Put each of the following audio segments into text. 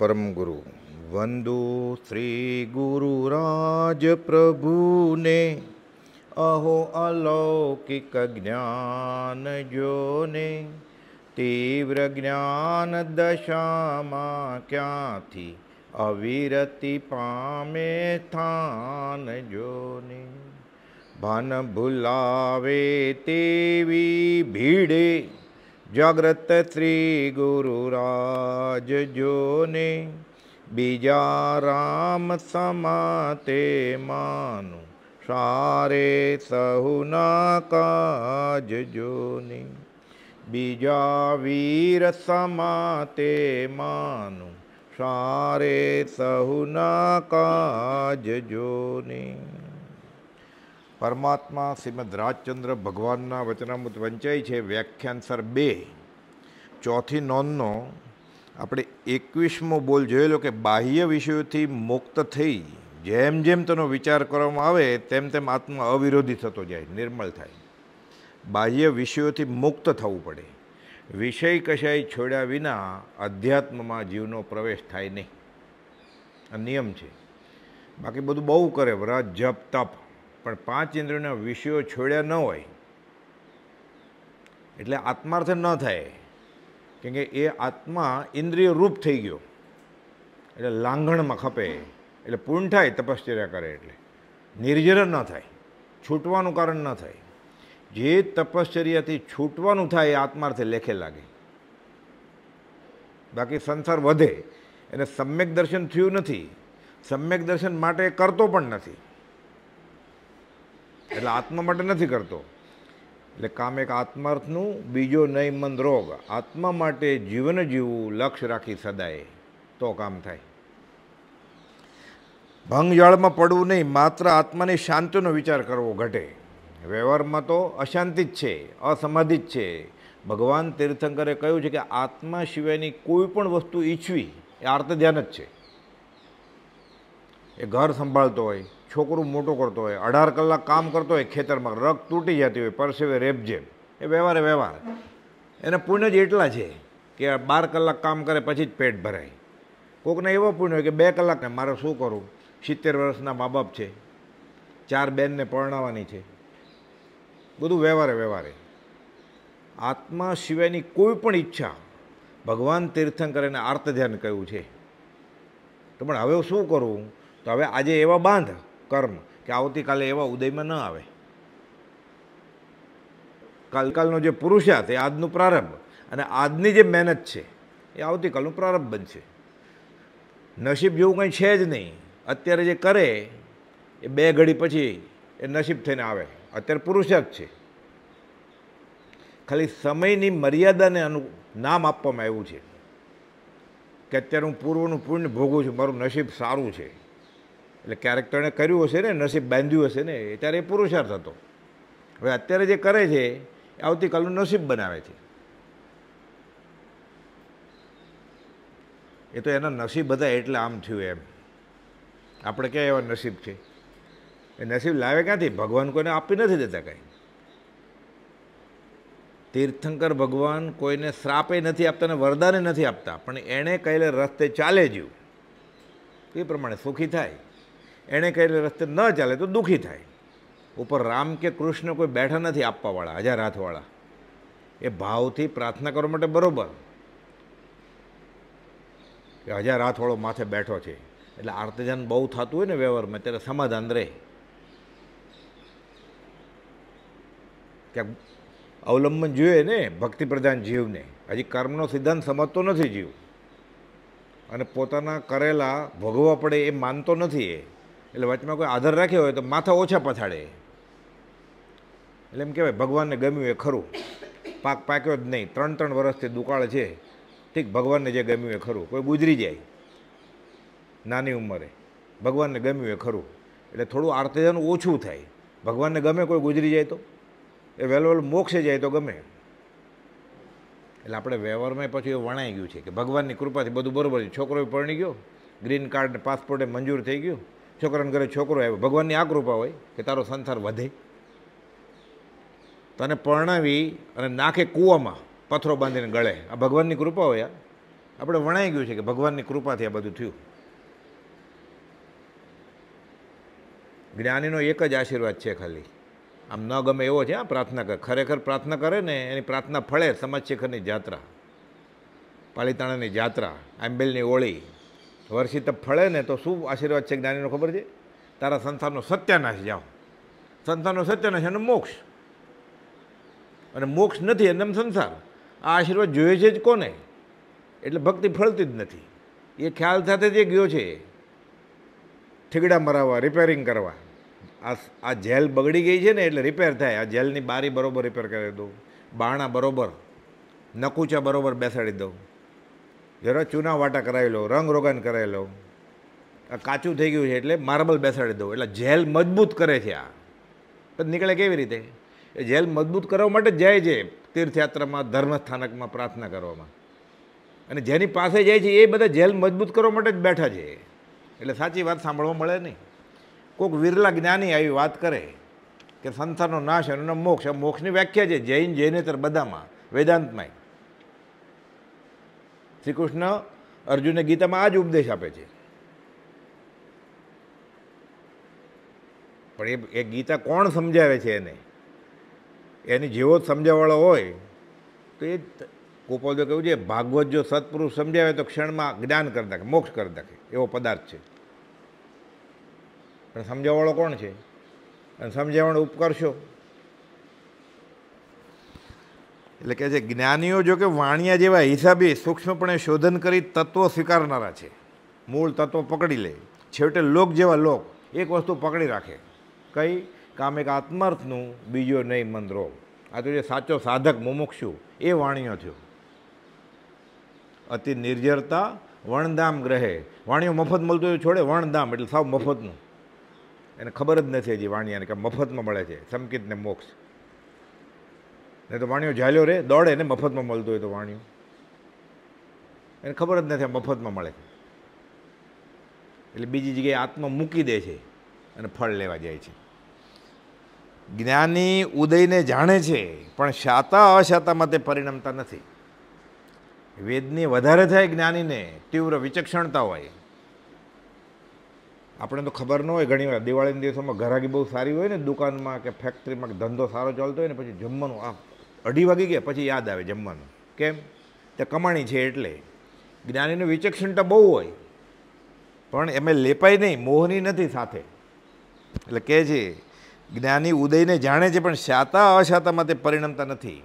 परम गुरु वंदु श्री गुरुराज प्रभु ने अहो अलौकिक ज्ञान जो ने तीव्र ज्ञान दशा दशामा क्या थी अविरति पामे थान जो ने भन भुलावे तेवी भीड़े જાગ્રત શ્રી ગુરુરાજ જોને બીજા રામ સમાતે માનું સારે સહુના કાજ જોને બીજા વીર સમાતે માનું સારે સહુના કાજ જોને પરમાત્મા શ્રીમદ રાજચંદ્ર ભગવાનના વચનામૃત વંચાય છે વ્યાખ્યાનસર બે ચોથી નોંધનો આપણે એકવીસમો બોલ જોયેલો કે બાહ્ય વિષયોથી મુક્ત થઈ જેમ જેમ તેનો વિચાર કરવામાં આવે તેમ તેમ આત્મા અવિરોધી થતો જાય નિર્મળ થાય બાહ્ય વિષયોથી મુક્ત થવું પડે વિષય કશાય છોડ્યા વિના અધ્યાત્મમાં જીવનો પ્રવેશ થાય નહીં આ નિયમ છે બાકી બધું બહુ કરે વ્રત જપ તપ પણ પાંચ ઇન્દ્રિયોના વિષયો છોડ્યા ન હોય એટલે આત્માર્થ ન થાય કેમ કે એ આત્મા ઇન્દ્રિય રૂપ થઈ ગયો એટલે લાંઘણમાં ખપે એટલે પૂર્ણ થાય તપશ્ચર્યા કરે એટલે નિર્જર ન થાય છૂટવાનું કારણ ન થાય જે તપશ્ચર્યાથી છૂટવાનું થાય એ આત્માર્થે લેખે લાગે બાકી સંસાર વધે એને સમ્યક દર્શન થયું નથી સમ્યક દર્શન માટે કરતો પણ નથી એટલે આત્મા માટે નથી કરતો એટલે કામ એક આત્માર્થનું બીજો નહીં મંદ રોગ આત્મા માટે જીવન જીવવું લક્ષ્ય રાખી સદાય તો કામ થાય ભંગજાળમાં પડવું નહીં માત્ર આત્માની શાંતિનો વિચાર કરવો ઘટે વ્યવહારમાં તો અશાંતિ જ છે અસમાધિ જ છે ભગવાન તીર્થંકરે કહ્યું છે કે આત્મા સિવાયની કોઈ પણ વસ્તુ ઈચ્છવી એ આર્ત ધ્યાન જ છે એ ઘર સંભાળતો હોય છોકરું મોટું કરતો હોય અઢાર કલાક કામ કરતો હોય ખેતરમાં રગ તૂટી જતી હોય પરસેવે રેપજે એ વ્યવહારે વ્યવહાર એના પુણ્ય જ એટલા છે કે બાર કલાક કામ કરે પછી જ પેટ ભરાય કોકને એવો પુણ્ય હોય કે બે કલાકને મારે શું કરું સિત્તેર વર્ષના મા બાપ છે ચાર બેનને પરણાવવાની છે બધું વ્યવહારે વ્યવહારે આત્મા સિવાયની કોઈ પણ ઈચ્છા ભગવાન તીર્થંકરને આર્ત ધ્યાન કહ્યું છે તો પણ હવે શું કરવું તો હવે આજે એવા બાંધ કર્મ કે આવતીકાલે એવા ઉદયમાં ન આવે કાલકાલનો જે પુરુષાર્થ એ આજનું પ્રારંભ અને આજની જે મહેનત છે એ આવતીકાલનું પ્રારંભ બનશે નસીબ જેવું કંઈ છે જ નહીં અત્યારે જે કરે એ બે ઘડી પછી એ નસીબ થઈને આવે અત્યારે પુરુષાર્થ છે ખાલી સમયની મર્યાદાને અનુ નામ આપવામાં આવ્યું છે કે અત્યારે હું પૂર્વનું પૂર્ણ ભોગું છું મારું નસીબ સારું છે એટલે ક્યારેક તો એણે કર્યું હશે ને નસીબ બાંધ્યું હશે ને ત્યારે એ પુરુષાર્થ હતો હવે અત્યારે જે કરે છે એ આવતીકાલનું નસીબ બનાવે છે એ તો એના નસીબ હતા એટલે આમ થયું એમ આપણે ક્યાં એવા નસીબ છે એ નસીબ લાવે ક્યાંથી ભગવાન કોઈને આપી નથી દેતા કંઈ તીર્થંકર ભગવાન કોઈને શ્રાપે નથી આપતા અને વરદાને નથી આપતા પણ એણે કહેલે રસ્તે ચાલે જ્યું એ પ્રમાણે સુખી થાય એણે કહેલ રસ્તે ન ચાલે તો દુઃખી થાય ઉપર રામ કે કૃષ્ણ કોઈ બેઠા નથી આપવાવાળા હજાર હાથવાળા એ ભાવથી પ્રાર્થના કરવા માટે બરાબર કે હજાર હાથવાળો માથે બેઠો છે એટલે આર્તજન બહુ થતું હોય ને વ્યવહારમાં ત્યારે સમાધાન રહે ક્યાંક અવલંબન જોઈએ ને ભક્તિપ્રધાન જીવને હજી કર્મનો સિદ્ધાંત સમજતો નથી જીવ અને પોતાના કરેલા ભોગવવા પડે એ માનતો નથી એ એટલે વચમાં કોઈ આધાર રાખ્યો હોય તો માથા ઓછા પછાડે એટલે એમ કહેવાય ભગવાનને ગમ્યું એ ખરું પાક પાક્યો જ નહીં ત્રણ ત્રણ વર્ષથી દુકાળ છે ઠીક ભગવાનને જે ગમ્યું એ ખરું કોઈ ગુજરી જાય નાની ઉંમરે ભગવાનને ગમ્યું એ ખરું એટલે થોડું આર્તજન ઓછું થાય ભગવાનને ગમે કોઈ ગુજરી જાય તો એ વહેલો વહેલો મોક્ષે જાય તો ગમે એટલે આપણે વ્યવહારમાં પછી એ વણાઈ ગયું છે કે ભગવાનની કૃપાથી બધું બરાબર છે છોકરો પરણી ગયો ગ્રીન કાર્ડ પાસપોર્ટે મંજૂર થઈ ગયું છોકરાને ઘરે છોકરો આવ્યો ભગવાનની આ કૃપા હોય કે તારો સંસાર વધે તને પરણાવી અને નાખે કૂવામાં પથ્થરો બાંધીને ગળે આ ભગવાનની કૃપા હોય આપણે વણાઈ ગયું છે કે ભગવાનની કૃપાથી આ બધું થયું જ્ઞાનીનો એક જ આશીર્વાદ છે ખાલી આમ ન ગમે એવો છે આ પ્રાર્થના કરે ખરેખર પ્રાર્થના કરે ને એની પ્રાર્થના ફળે સમાજ શિખરની જાત્રા પાલીતાણાની જાત્રા આંબેલની ઓળી વર્ષી તપ ફળે ને તો શું આશીર્વાદ છે જ્ઞાનીનો ખબર છે તારા સંસારનો સત્યાનાશ જાઓ સંસારનો સત્યાનાશ અને મોક્ષ અને મોક્ષ નથી એને સંસાર આ આશીર્વાદ જોઈએ છે જ કોને એટલે ભક્તિ ફળતી જ નથી એ ખ્યાલ સાથે જે ગયો છે ઠીગડા મરાવવા રિપેરિંગ કરવા આ આ જેલ બગડી ગઈ છે ને એટલે રિપેર થાય આ જેલની બારી બરોબર રિપેર કરી દઉં બાણા બરોબર નકુચા બરોબર બેસાડી દઉં જરા ચૂના વાટા કરાવી લો રંગ રોગાન કરાવી લો આ કાચું થઈ ગયું છે એટલે માર્બલ બેસાડી દો એટલે જેલ મજબૂત કરે છે આ તો નીકળે કેવી રીતે એ જેલ મજબૂત કરવા માટે જાય છે તીર્થયાત્રામાં ધર્મસ્થાનકમાં પ્રાર્થના કરવામાં અને જેની પાસે જાય છે એ બધા જેલ મજબૂત કરવા માટે જ બેઠા છે એટલે સાચી વાત સાંભળવા મળે નહીં કોઈક વિરલા જ્ઞાની આવી વાત કરે કે સંસારનો નાશ અને મોક્ષ આ મોક્ષની વ્યાખ્યા છે જૈન જૈનેતર બધામાં વેદાંતમાં શ્રી કૃષ્ણ અર્જુનને ગીતામાં આ જ ઉપદેશ આપે છે પણ એ એ ગીતા કોણ સમજાવે છે એને એની જેવો જ સમજાવવાળો હોય તો એ ગોપાલદેવ કહ્યું છે ભાગવત જો સત્પુરુષ સમજાવે તો ક્ષણમાં જ્ઞાન કરી નાખે મોક્ષ કરી નાખે એવો પદાર્થ છે પણ સમજાવવાળો કોણ છે અને સમજાવવાનો ઉપકાર એટલે કે જે જ્ઞાનીઓ જો કે વાણિયા જેવા હિસાબે સૂક્ષ્મપણે શોધન કરી તત્વો સ્વીકારનારા છે મૂળ તત્વો પકડી લે છેવટે લોક જેવા લોક એક વસ્તુ પકડી રાખે કઈ કામ એક આત્માર્થનું બીજો નહીં મન આ તો જે સાચો સાધક મુમુક્ષુ એ વાણિયો થયો અતિ નિર્જરતા વણધામ ગ્રહે વાણીઓ મફત મળતું હોય છોડે વણધામ એટલે સાવ મફતનું એને ખબર જ નથી હજી વાણિયાને કે મફતમાં મળે છે સમકિતને મોક્ષ નહીં તો વાણીઓ ઝાલ્યો રહે દોડે ને મફતમાં મળતું હોય તો વાણિયો એને ખબર જ નથી મફતમાં મળે એટલે બીજી જગ્યાએ આત્મા મૂકી દે છે અને ફળ લેવા જાય છે જ્ઞાની ઉદયને જાણે છે પણ શાતા અશાતામાં તે પરિણમતા નથી વેદની વધારે થાય જ્ઞાનીને તીવ્ર વિચક્ષણતા હોય આપણે તો ખબર ન હોય ઘણીવાર દિવાળીના દિવસોમાં ઘરાકી બહુ સારી હોય ને દુકાનમાં કે ફેક્ટરીમાં ધંધો સારો ચાલતો હોય ને પછી જમવાનું આમ અઢી વાગી ગયા પછી યાદ આવે જમવાનું કેમ તે કમાણી છે એટલે જ્ઞાનીની વિચક્ષણતા બહુ હોય પણ એમાં લેપાય નહીં મોહની નથી સાથે એટલે કહે છે જ્ઞાની ઉદયને જાણે છે પણ શાતા અશાતામાં તે પરિણમતા નથી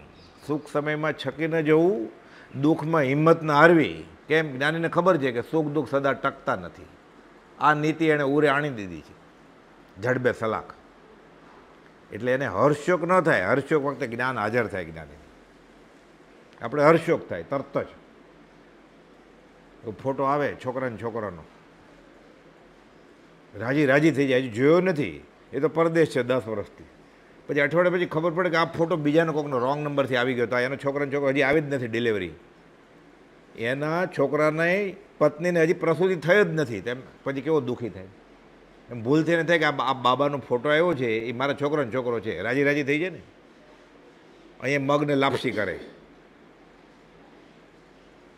સુખ સમયમાં છકી ન જવું દુઃખમાં હિંમત ન હારવી કેમ જ્ઞાનીને ખબર છે કે સુખ દુઃખ સદા ટકતા નથી આ નીતિ એણે ઉરે આણી દીધી છે જડબે સલાખ એટલે એને હર્ષોક ન થાય હર્ષોક વખતે જ્ઞાન હાજર થાય જ્ઞાની આપણે હર્ષોક થાય તરત જ ફોટો આવે છોકરાને છોકરાનો રાજી રાજી થઈ જાય હજી જોયો નથી એ તો પરદેશ છે દસ વર્ષથી પછી અઠવાડિયા પછી ખબર પડે કે આ ફોટો બીજાનો કોકનો રોંગ નંબરથી આવી ગયો હતો એનો છોકરાને છોકરો હજી આવી જ નથી ડિલિવરી એના છોકરાને પત્નીને હજી પ્રસૂતિ થઈ જ નથી તેમ પછી કેવો દુઃખી થાય એમ ભૂલ થઈને થાય કે આ બાબાનો ફોટો આવ્યો છે એ મારા છોકરાનો છોકરો છે રાજી રાજી થઈ જાય ને અહીંયા મગને લાપસી કરે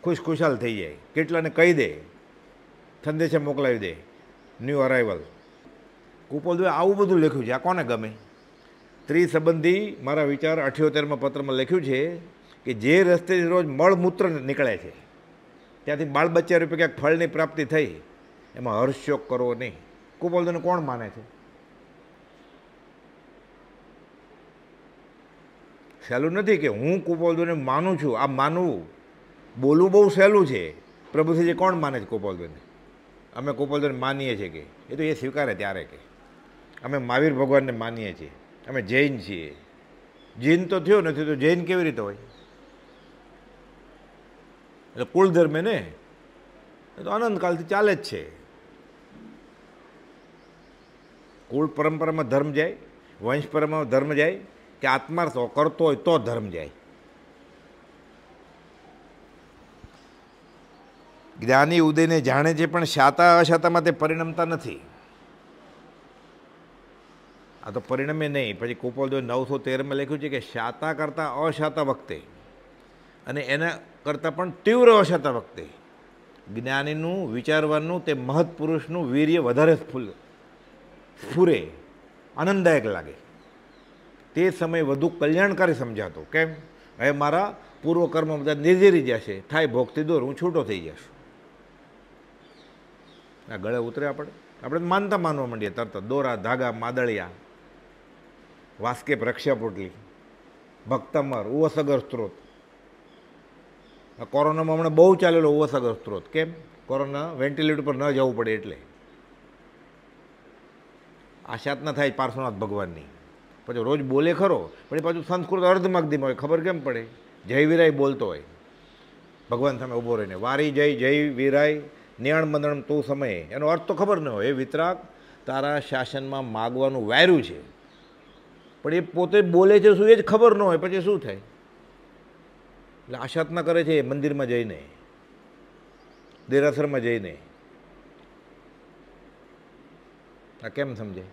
ખુશ ખુશાલ થઈ જાય કેટલાને કહી દે સંદેશે મોકલાવી દે ન્યૂ અરાઇવલ કુપોલ દુએ આવું બધું લખ્યું છે આ કોને ગમે સંબંધી મારા વિચાર અઠ્યોતેરમાં પત્રમાં લખ્યું છે કે જે રસ્તે રોજ મળમૂત્ર નીકળે છે ત્યાંથી બાળ બચ્ચા રૂપે ક્યાંક ફળની પ્રાપ્તિ થઈ એમાં હર્ષયોગ કરવો નહીં કુપોલ્દોને કોણ માને છે સહેલું નથી કે હું કુપોલ્દોને માનું છું આ માનવું બોલવું બહુ સહેલું છે પ્રભુશ્રીજી કોણ માને છે કુપોલ્દોને અમે કુપોલ્દોને માનીએ છીએ કે એ તો એ સ્વીકારે ત્યારે કે અમે મહાવીર ભગવાનને માનીએ છીએ અમે જૈન છીએ જૈન તો થયો નથી તો જૈન કેવી રીતે હોય એટલે કુળ ધર્મે ને એ તો અનંતકાલથી ચાલે જ છે કુળ પરંપરામાં ધર્મ જાય વંશ પરંપરામાં ધર્મ જાય કે આત્માર્થ કરતો હોય તો ધર્મ જાય જ્ઞાની ઉદયને જાણે છે પણ શાતા અશાતામાં તે પરિણમતા નથી આ તો પરિણમે નહીં પછી કોપલદેવ નવસો તેરમાં લખ્યું છે કે શાતા કરતાં અશાતા વખતે અને એના કરતાં પણ તીવ્ર અશાતા વખતે જ્ઞાનીનું વિચારવાનું તે મહત્પુરુષનું વીર્ય વધારે સ્ફુલ્લ ફૂરે આનંદદાયક લાગે તે સમય વધુ કલ્યાણકારી સમજાતો કેમ હવે મારા પૂર્વકર્મ બધા નિર્જરી જશે થાય ભોગતી દોર હું છૂટો થઈ જશ આ ગળે ઉતરે આપણે આપણે માનતા માનવા માંડીએ તરત દોરા ધાગા માદળિયા વાસ્કેપ રક્ષા પોટલી ભક્તમર ઉવસગર સ્ત્રોત કોરોનામાં હમણાં બહુ ચાલેલો ઉવસગર સ્ત્રોત કેમ કોરોના વેન્ટિલેટર પર ન જવું પડે એટલે આશાત ન થાય પાર્શ્વનાથ ભગવાનની પછી રોજ બોલે ખરો પણ એ પાછું સંસ્કૃત અર્ધમગ્ધિમાં હોય ખબર કેમ પડે જય વિરાય બોલતો હોય ભગવાન સામે ઊભો રહીને વારી જય જય વિરાય નિયણ મંદણ તું સમયે એનો અર્થ તો ખબર ન હોય એ વિતરાક તારા શાસનમાં માગવાનું વાયરું છે પણ એ પોતે બોલે છે શું એ જ ખબર ન હોય પછી શું થાય એટલે આશાતના કરે છે મંદિરમાં જઈને દેરાસરમાં જઈને આ કેમ સમજાય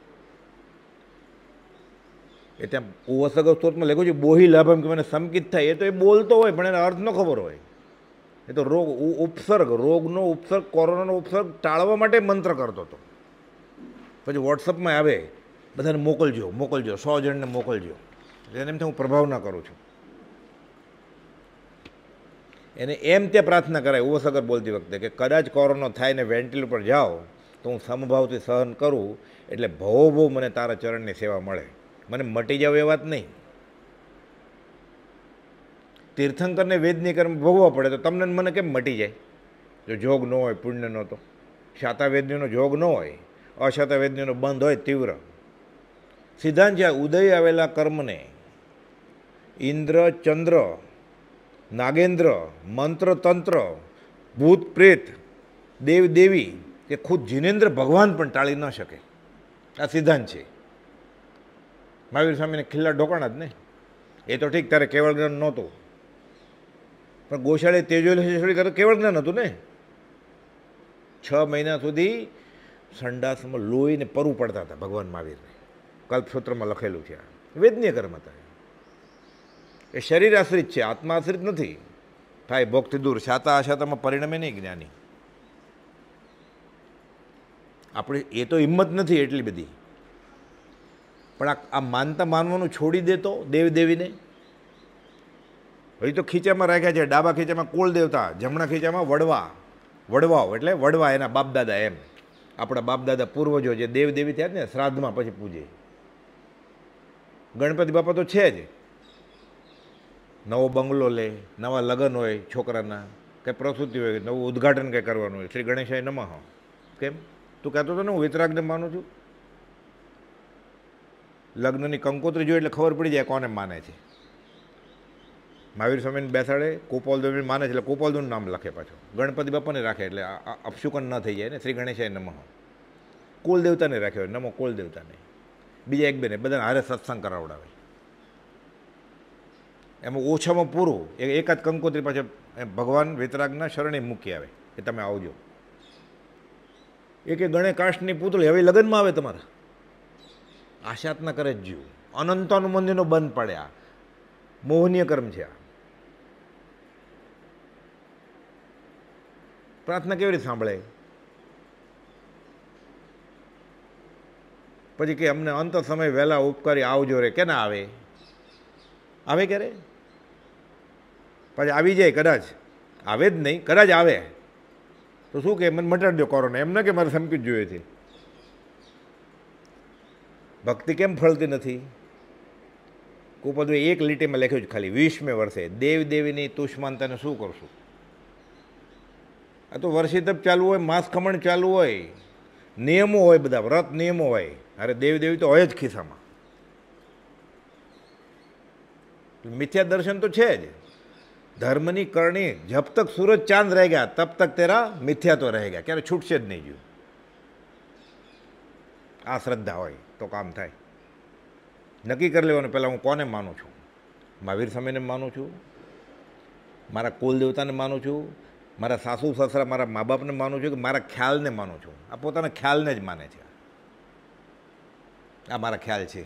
એ ત્યાં ઓવસગવ સ્ત્રોતમાં લખ્યું છે બોહી લાભમ કે મને સંકિત થાય એ તો એ બોલતો હોય પણ એને અર્થ ન ખબર હોય એ તો રોગ ઉપસર્ગ રોગનો ઉપસર્ગ કોરોનાનો ઉપસર્ગ ટાળવા માટે મંત્ર કરતો હતો પછી વોટ્સઅપમાં આવે બધાને મોકલજો મોકલજો સો જણને મોકલજો એને એમથી હું પ્રભાવ ના કરું છું એને એમ તે પ્રાર્થના કરાય ઉવસગર બોલતી વખતે કે કદાચ કોરોનો થાય ને વેન્ટિલ પર જાઓ તો હું સમભાવથી સહન કરું એટલે ભવો ભવ મને તારા ચરણની સેવા મળે મને મટી જાવ એ વાત નહીં તીર્થંકરને વેદની કર્મ ભોગવા પડે તો તમને મને કેમ મટી જાય જો જોગ ન હોય પુણ્યનો તો શાતાવેદનીનો જોગ ન હોય અશાતાવેદનીનો બંધ હોય તીવ્ર સિદ્ધાંત છે ઉદય આવેલા કર્મને ઇન્દ્ર ચંદ્ર નાગેન્દ્ર મંત્ર તંત્ર ભૂત પ્રેત દેવ દેવી કે ખુદ જીનેન્દ્ર ભગવાન પણ ટાળી ન શકે આ સિદ્ધાંત છે મહાવીર સ્વામીને ખિલ્લા ઢોકાણા જ ને એ તો ઠીક ત્યારે કેવળ જ્ઞાન નહોતું પણ ગોશાળે તેજોલેશ્વરી કરે કેવળ જ્ઞાન હતું ને છ મહિના સુધી સંડાસમાં લોહીને પરવું પડતા હતા ભગવાન મહાવીરને કલ્પસૂત્રમાં લખેલું છે વેદનીય કર્મ હતા એ શરીર આશ્રિત છે આત્મા આશ્રિત નથી ભાઈ ભોગથી દૂર શાતા અશાતામાં પરિણમે નહીં જ્ઞાની આપણે એ તો હિંમત નથી એટલી બધી પણ આ માનતા માનવાનું છોડી દેતો દેવદેવીને હજી તો ખીચામાં રાખ્યા છે ડાબા ખીચામાં કોળ દેવતા જમણા ખીચામાં વડવા વડવાઓ એટલે વડવા એના બાપદાદા એમ આપણા બાપદાદા પૂર્વજો જે દેવદેવી થયા ને શ્રાદ્ધમાં પછી પૂજે ગણપતિ બાપા તો છે જ નવો બંગલો લે નવા લગ્ન હોય છોકરાના કે પ્રસૂતિ હોય નવું ઉદ્ઘાટન કંઈ કરવાનું હોય શ્રી ગણેશાય નમઃ કેમ તું કહેતો હતો ને હું વિતરાગને માનું છું લગ્નની કંકોત્રી જોઈએ એટલે ખબર પડી જાય કોને માને છે મહાવીર સ્વામીને બેસાડે કોપાલદેવને માને છે એટલે કોપાલદેવનું નામ લખે પાછું ગણપતિ બાપાને રાખે એટલે અપશુકન ન થઈ જાય ને શ્રી ગણેશાય નમઃ દેવતાને રાખ્યો હોય નમો દેવતાને બીજા એક બેને બધાને હારે સત્સંગ કરાવડાવે એમાં ઓછામાં પૂરું એક જ કંકોત્રી પાછળ ભગવાન વિતરાગના શરણે મૂકી આવે કે તમે આવજો એ કે ગણે કાષ્ટની પૂતળી હવે લગ્નમાં આવે તમારે આશાતના કરે જ જીવ અનંતાનું મંદિરનો બંધ પડ્યા મોહનીય કર્મ છે આ પ્રાર્થના કેવી રીતે સાંભળે પછી કે અમને અંત સમય વહેલા ઉપકારી આવજો રે કે ના આવે આવે ક્યારે પછી આવી જાય કદાચ આવે જ નહીં કદાચ આવે તો શું કે મને મટાડ દો કોરોના એમને કે મારે સમકી જોઈએ છે ભક્તિ કેમ ફળતી નથી કુપદુએ એક લીટીમાં લખ્યું છે ખાલી વીસમે વર્ષે દેવ દેવીની તુષ્માનતાને શું કરશું આ તો વર્ષિતપ ચાલુ હોય માસ ખમણ ચાલુ હોય નિયમો હોય બધા વ્રત નિયમો હોય અરે દેવી તો હોય જ ખિસ્સામાં મિથ્યા દર્શન તો છે જ ધર્મની કરણી જબ તક સૂરજ ચાંદ રહે ગયા તબ તક તેરા મિથ્યા તો રહે ગયા ક્યારે છૂટશે જ નહીં ગયું આ શ્રદ્ધા હોય તો કામ થાય નક્કી કરી લેવાનું પહેલાં હું કોને માનું છું મહાવીર સ્વામીને માનું છું મારા કુલ દેવતાને માનું છું મારા સાસુ સસરા મારા મા બાપને માનું છું કે મારા ખ્યાલને માનું છું આ પોતાના ખ્યાલને જ માને છે આ મારા ખ્યાલ છે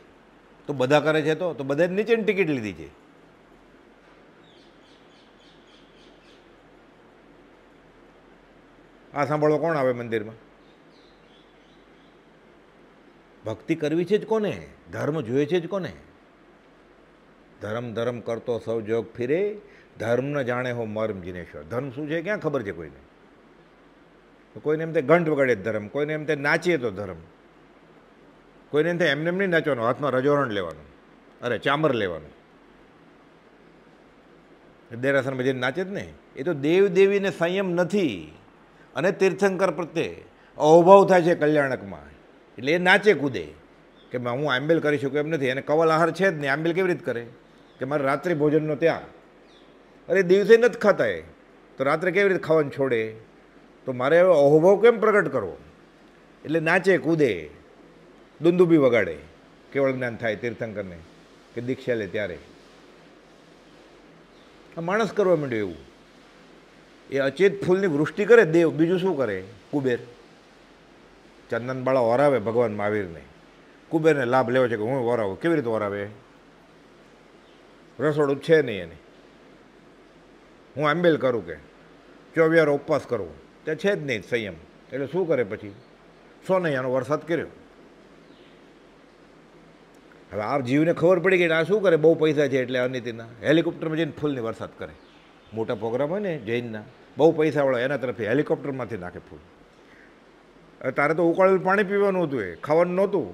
તો બધા કરે છે તો તો બધાએ નીચેની ટિકિટ લીધી છે આ સાંભળવા કોણ આવે મંદિરમાં ભક્તિ કરવી છે જ કોને ધર્મ જોઈએ છે જ કોને ધર્મ ધર્મ કરતો સૌ જોગ ફિરે ધર્મ જાણે હો મર્મ જીનેશ્વર ધર્મ શું છે ક્યાં ખબર છે કોઈને કોઈને એમ તે ઘંટ વગાડે ધર્મ કોઈને એમ તે નાચીએ તો ધર્મ કોઈને એમ તે એમને એમ નહીં નાચવાનો હાથમાં રજોરણ લેવાનું અરે ચામર લેવાનું દેરાસન જઈને નાચે જ ને એ તો દેવ દેવીને સંયમ નથી અને તીર્થંકર પ્રત્યે અહોભાવ થાય છે કલ્યાણકમાં એટલે એ નાચે કૂદે કે હું આંબેલ કરી શકું એમ નથી અને કવલ આહાર છે જ નહીં આંબેલ કેવી રીતે કરે કે મારે રાત્રિ ભોજનનો ત્યાં અરે દિવસે નથી ખાતા એ તો રાત્રે કેવી રીતે ખાવાનું છોડે તો મારે હવે અહોભાવ કેમ પ્રગટ કરવો એટલે નાચે કૂદે દુંદુબી વગાડે કેવળ જ્ઞાન થાય તીર્થંકરને કે દીક્ષા લે ત્યારે માણસ કરવા માંડ્યો એવું એ અચેત ફૂલની વૃષ્ટિ કરે દેવ બીજું શું કરે કુબેર ચંદન ચંદનબાળા વરાવે ભગવાન મહાવીરને કુબેરને લાભ લેવો છે કે હું વરાવું કેવી રીતે વરાવે રસોડું છે નહીં એની હું આંબેલ કરું કે ચોવિયારો ઉપવાસ કરવું તે છે જ નહીં સંયમ એટલે શું કરે પછી નહીં આનો વરસાદ કર્યો હવે આ જીવને ખબર પડી ગઈ આ શું કરે બહુ પૈસા છે એટલે અનિતિના હેલિકોપ્ટરમાં જઈને ફૂલની વરસાદ કરે મોટા પ્રોગ્રામ હોય ને જૈનના બહુ પૈસાવાળો એના તરફથી હેલિકોપ્ટરમાંથી નાખે ફૂલ તારે તો ઉકાળેલું પાણી પીવાનું હતું એ ખાવાનું નહોતું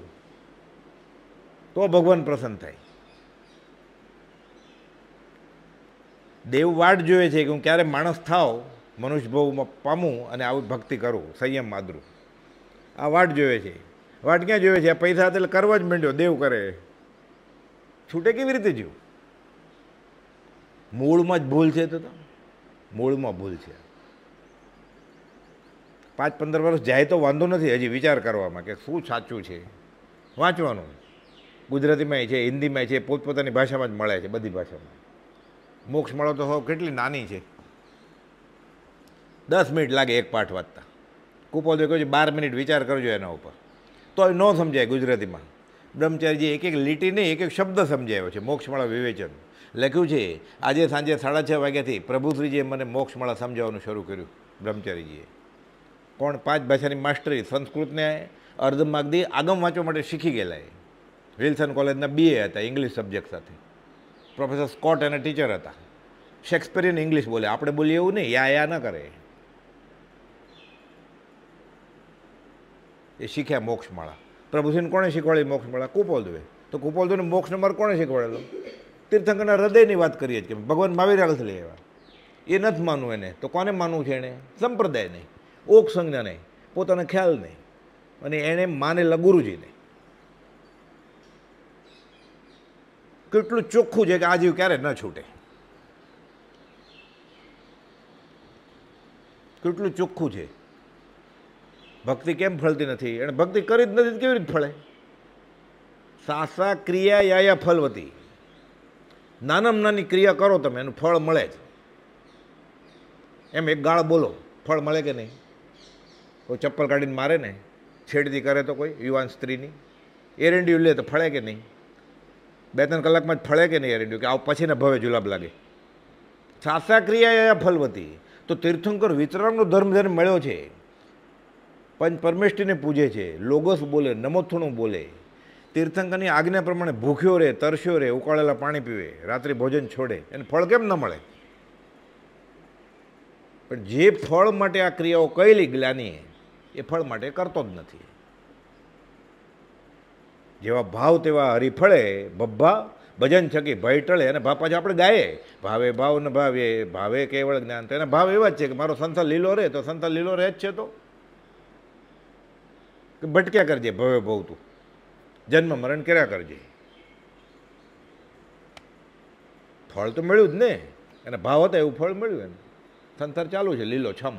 તો ભગવાન પ્રસન્ન થાય દેવ વાટ જોઈએ છે કે હું ક્યારે માણસ થાવ મનુષ્યભાવમાં પામું અને આવી ભક્તિ કરું સંયમ આદરું આ વાટ જોઈએ છે વાટ ક્યાં જોઈએ છે આ પૈસા એટલે કરવા જ માંડ્યો દેવ કરે છૂટે કેવી રીતે જીવું મૂળમાં જ ભૂલ છે તો મૂળમાં ભૂલ છે પાંચ પંદર વર્ષ જાય તો વાંધો નથી હજી વિચાર કરવામાં કે શું સાચું છે વાંચવાનું ગુજરાતીમાંય છે હિન્દીમાં છે પોતપોતાની ભાષામાં જ મળે છે બધી ભાષામાં મોક્ષ મળો તો હો કેટલી નાની છે દસ મિનિટ લાગે એક પાઠ વાંચતા કુપોદે કહ્યું છે બાર મિનિટ વિચાર કરજો એના ઉપર તો ન સમજાય ગુજરાતીમાં બ્રહ્મચારીજી એક એક લીટી નહીં એક એક શબ્દ સમજાયો છે મોક્ષ મળો વિવેચન લખ્યું છે આજે સાંજે સાડા છ વાગ્યાથી પ્રભુશ્રીજીએ મને મોક્ષમાળા સમજાવવાનું શરૂ કર્યું બ્રહ્મચારીજીએ કોણ પાંચ ભાષાની માસ્ટરી સંસ્કૃતને અર્ધમાગદી આગમ વાંચવા માટે શીખી ગયેલા એ વિલ્સન કોલેજના બીએ હતા ઇંગ્લિશ સબ્જેક્ટ સાથે પ્રોફેસર સ્કોટ અને ટીચર હતા શેક્સપિરિયન ઇંગ્લિશ બોલે આપણે બોલીએ એવું નહીં યા યા ન કરે એ શીખ્યા મોક્ષમાળા પ્રભુસિંહ કોણે શીખવાડી મોક્ષમાળા કુપોલ દુએ તો કુપોલ દુને મોક્ષ નંબર કોણે શીખવાડેલો તીર્થંકરના હૃદયની વાત કરીએ કે ભગવાન મહાવીર આગળ લઈ આવ્યા એ નથી માનવું એને તો કોને માનવું છે એને સંપ્રદાય નહીં ઓક સંજ્ઞા નહીં પોતાનો ખ્યાલ નહીં અને એણે માનેલા ગુરુજીને કેટલું ચોખ્ખું છે કે આ જીવ ક્યારે ન છૂટે કેટલું ચોખ્ખું છે ભક્તિ કેમ ફળતી નથી એણે ભક્તિ કરી જ નથી કેવી રીતે ફળે સાસા ક્રિયા યાયા ફલવતી નાનામાં નાની ક્રિયા કરો તમે એનું ફળ મળે જ એમ એક ગાળ બોલો ફળ મળે કે નહીં કોઈ ચપ્પલ કાઢીને મારે ને છેડતી કરે તો કોઈ યુવાન સ્ત્રીની એરંડિયું લે તો ફળે કે નહીં બે ત્રણ કલાકમાં જ ફળે કે નહીં એરંડિયું કે આવ પછીને ભવે જુલાબ લાગે સાસા ક્રિયા એ ફલવતી તો તીર્થંકર વિતરણનો ધર્મ જેને મળ્યો છે પંચ પરમેષ્ઠીને પૂજે છે લોગસ બોલે નમોથુણું બોલે તીર્થંકરની આજ્ઞા પ્રમાણે ભૂખ્યો રહે તરસ્યો રહે ઉકાળેલા પાણી પીવે રાત્રિ ભોજન છોડે એને ફળ કેમ ન મળે પણ જે ફળ માટે આ ક્રિયાઓ કહેલી જ્ઞાનીએ એ ફળ માટે કરતો જ નથી જેવા ભાવ તેવા હરીફળે બબ્બા ભજન છકી ભય ટળે અને ભાવ પાછા આપણે ગાઈએ ભાવે ભાવ ન ભાવે ભાવે કેવળ જ્ઞાન તો એના ભાવ એવા જ છે કે મારો સંસાર લીલો રહે તો સંસાર લીલો રહે જ છે તો ભટક્યા કરજે ભવે ભવતું જન્મ મરણ કર્યા કરજે ફળ તો મળ્યું જ ને એને ભાવ હતા એવું ફળ મળ્યું એને સંસાર ચાલુ છે લીલો છમ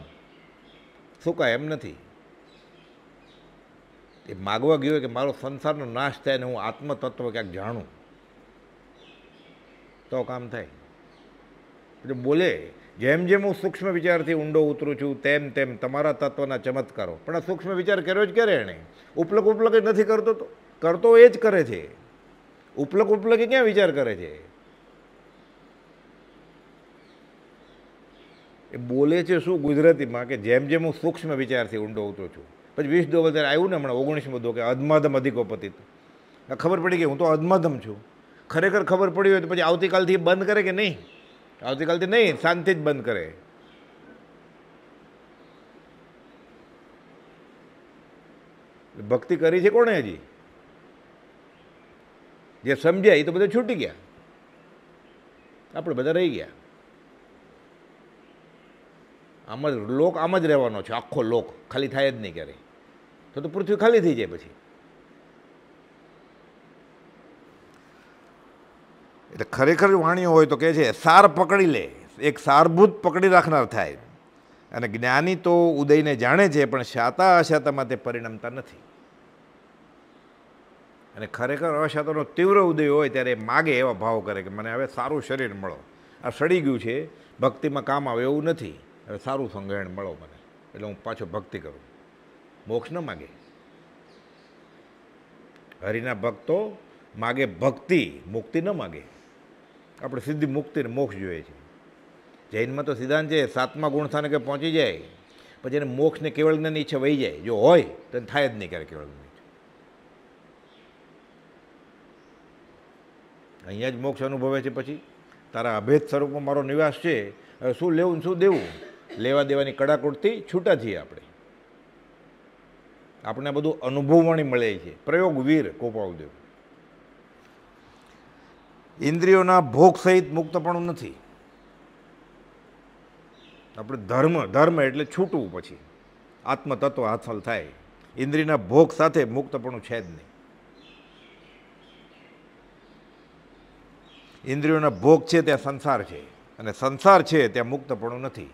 સુકાય એમ નથી એ માગવા ગયો કે મારો સંસારનો નાશ થાય ને હું આત્મતત્વ ક્યાંક જાણું તો કામ થાય એટલે બોલે જેમ જેમ હું સૂક્ષ્મ વિચારથી ઊંડો ઉતરું છું તેમ તેમ તમારા તત્વના ચમત્કારો પણ આ સૂક્ષ્મ વિચાર કર્યો જ ક્યારે એણે ઉપલક ઉપલક જ નથી કરતો તો કરતો એ જ કરે છે ઉપલક ઉપલકે ક્યાં વિચાર કરે છે એ બોલે છે શું ગુજરાતીમાં કે જેમ જેમ હું સૂક્ષ્મ વિચારથી ઊંડો ઉતરું છું પછી વીસ દો વધારે આવ્યું ને હમણાં ઓગણીસમો દો કે અધમાધમ અધિકોપતિત ખબર પડી ગઈ હું તો અધમાધમ છું ખરેખર ખબર પડી હોય તો પછી આવતીકાલથી બંધ કરે કે નહીં આવતીકાલથી નહીં શાંતિ જ બંધ કરે ભક્તિ કરી છે કોણે હજી જે સમજ્યા એ તો બધા છૂટી ગયા આપણે બધા રહી ગયા આમ જ લોક આમ જ રહેવાનો છે આખો લોક ખાલી થાય જ નહીં ક્યારેય તો તો પૃથ્વી ખાલી થઈ જાય પછી એટલે ખરેખર વાણીઓ હોય તો કહે છે સાર પકડી લે એક સારભૂત પકડી રાખનાર થાય અને જ્ઞાની તો ઉદયને જાણે છે પણ શાતા અશાતામાં તે પરિણમતા નથી અને ખરેખર અવસાદોનો તીવ્ર ઉદય હોય ત્યારે માગે એવા ભાવ કરે કે મને હવે સારું શરીર મળો આ સડી ગયું છે ભક્તિમાં કામ આવે એવું નથી હવે સારું સંગ્રહણ મળો મને એટલે હું પાછો ભક્તિ કરું મોક્ષ ન માગે હરિના ભક્તો માગે ભક્તિ મુક્તિ ન માગે આપણે સીધી મુક્તિને મોક્ષ જોઈએ છે જૈનમાં તો સિદ્ધાંત છે સાતમા ગુણ સ્થાને કે પહોંચી જાય પછી એને મોક્ષને કેવળ જ્ઞાન ઈચ્છા વહી જાય જો હોય તો થાય જ નહીં ક્યારે કેવળ અહીંયા જ મોક્ષ અનુભવે છે પછી તારા અભેદ સ્વરૂપમાં મારો નિવાસ છે હવે શું લેવું શું દેવું લેવા દેવાની કડાકૂટથી છૂટા છીએ આપણે આપણે બધું અનુભવવાણી મળે છે પ્રયોગ વીર કોપાવદેવ ઇન્દ્રિયોના ભોગ સહિત મુક્તપણું નથી આપણે ધર્મ ધર્મ એટલે છૂટવું પછી આત્મતત્વ હાંસલ થાય ઇન્દ્રિયના ભોગ સાથે મુક્તપણું છે જ નહીં ઇન્દ્રિયોના ભોગ છે ત્યાં સંસાર છે અને સંસાર છે ત્યાં મુક્તપણું નથી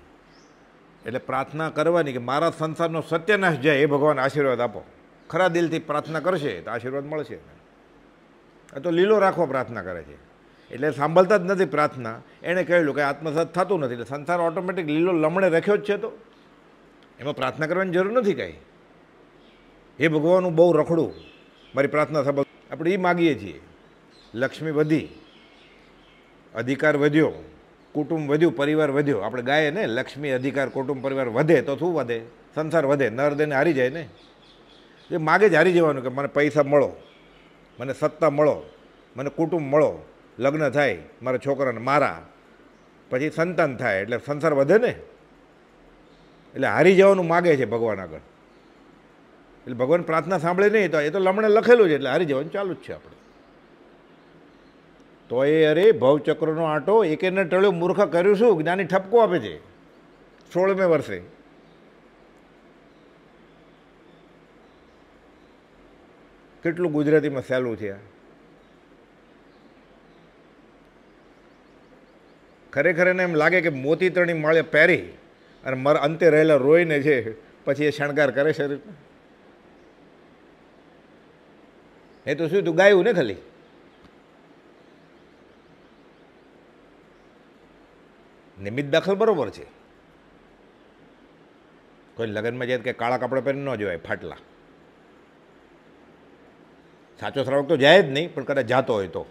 એટલે પ્રાર્થના કરવાની કે મારા સંસારનો સત્યનાશ જાય એ ભગવાન આશીર્વાદ આપો ખરા દિલથી પ્રાર્થના કરશે તો આશીર્વાદ મળશે આ તો લીલો રાખવા પ્રાર્થના કરે છે એટલે સાંભળતા જ નથી પ્રાર્થના એણે કહેલું કે આત્મસાત થતું નથી એટલે સંસાર ઓટોમેટિક લીલો લમણે રખ્યો જ છે તો એમાં પ્રાર્થના કરવાની જરૂર નથી કાંઈ એ ભગવાનનું બહુ રખડું મારી પ્રાર્થના સફળ આપણે એ માગીએ છીએ લક્ષ્મી વધી અધિકાર વધ્યો કુટુંબ વધ્યું પરિવાર વધ્યો આપણે ગાય ને લક્ષ્મી અધિકાર કુટુંબ પરિવાર વધે તો શું વધે સંસાર વધે નર દેને હારી જાય ને એ માગે જ હારી જવાનું કે મને પૈસા મળો મને સત્તા મળો મને કુટુંબ મળો લગ્ન થાય મારા છોકરાને મારા પછી સંતાન થાય એટલે સંસાર વધે ને એટલે હારી જવાનું માગે છે ભગવાન આગળ એટલે ભગવાન પ્રાર્થના સાંભળે નહીં તો એ તો લમણે લખેલું છે એટલે હારી જવાનું ચાલુ જ છે આપણે તો એ અરે ભવચક્રનો આંટો એકેને ટળ્યો મૂર્ખ કર્યું શું જ્ઞાની ઠપકો આપે છે સોળમે વર્ષે કેટલું ગુજરાતીમાં સહેલું છે ખરેખર એને એમ લાગે કે મોતી તણી માળે પહેરી અને મર અંતે રહેલા રોઈને છે પછી એ શણગાર કરે શરીરમાં એ તો શું તું ગાયું ને ખાલી નિમિત્ત દાખલ બરાબર છે કોઈ લગ્નમાં જાય કે કાળા કપડાં પહેરી ન જવાય ફાટલા સાચો શ્રાવક તો જાય જ નહીં પણ કદાચ જાતો હોય તો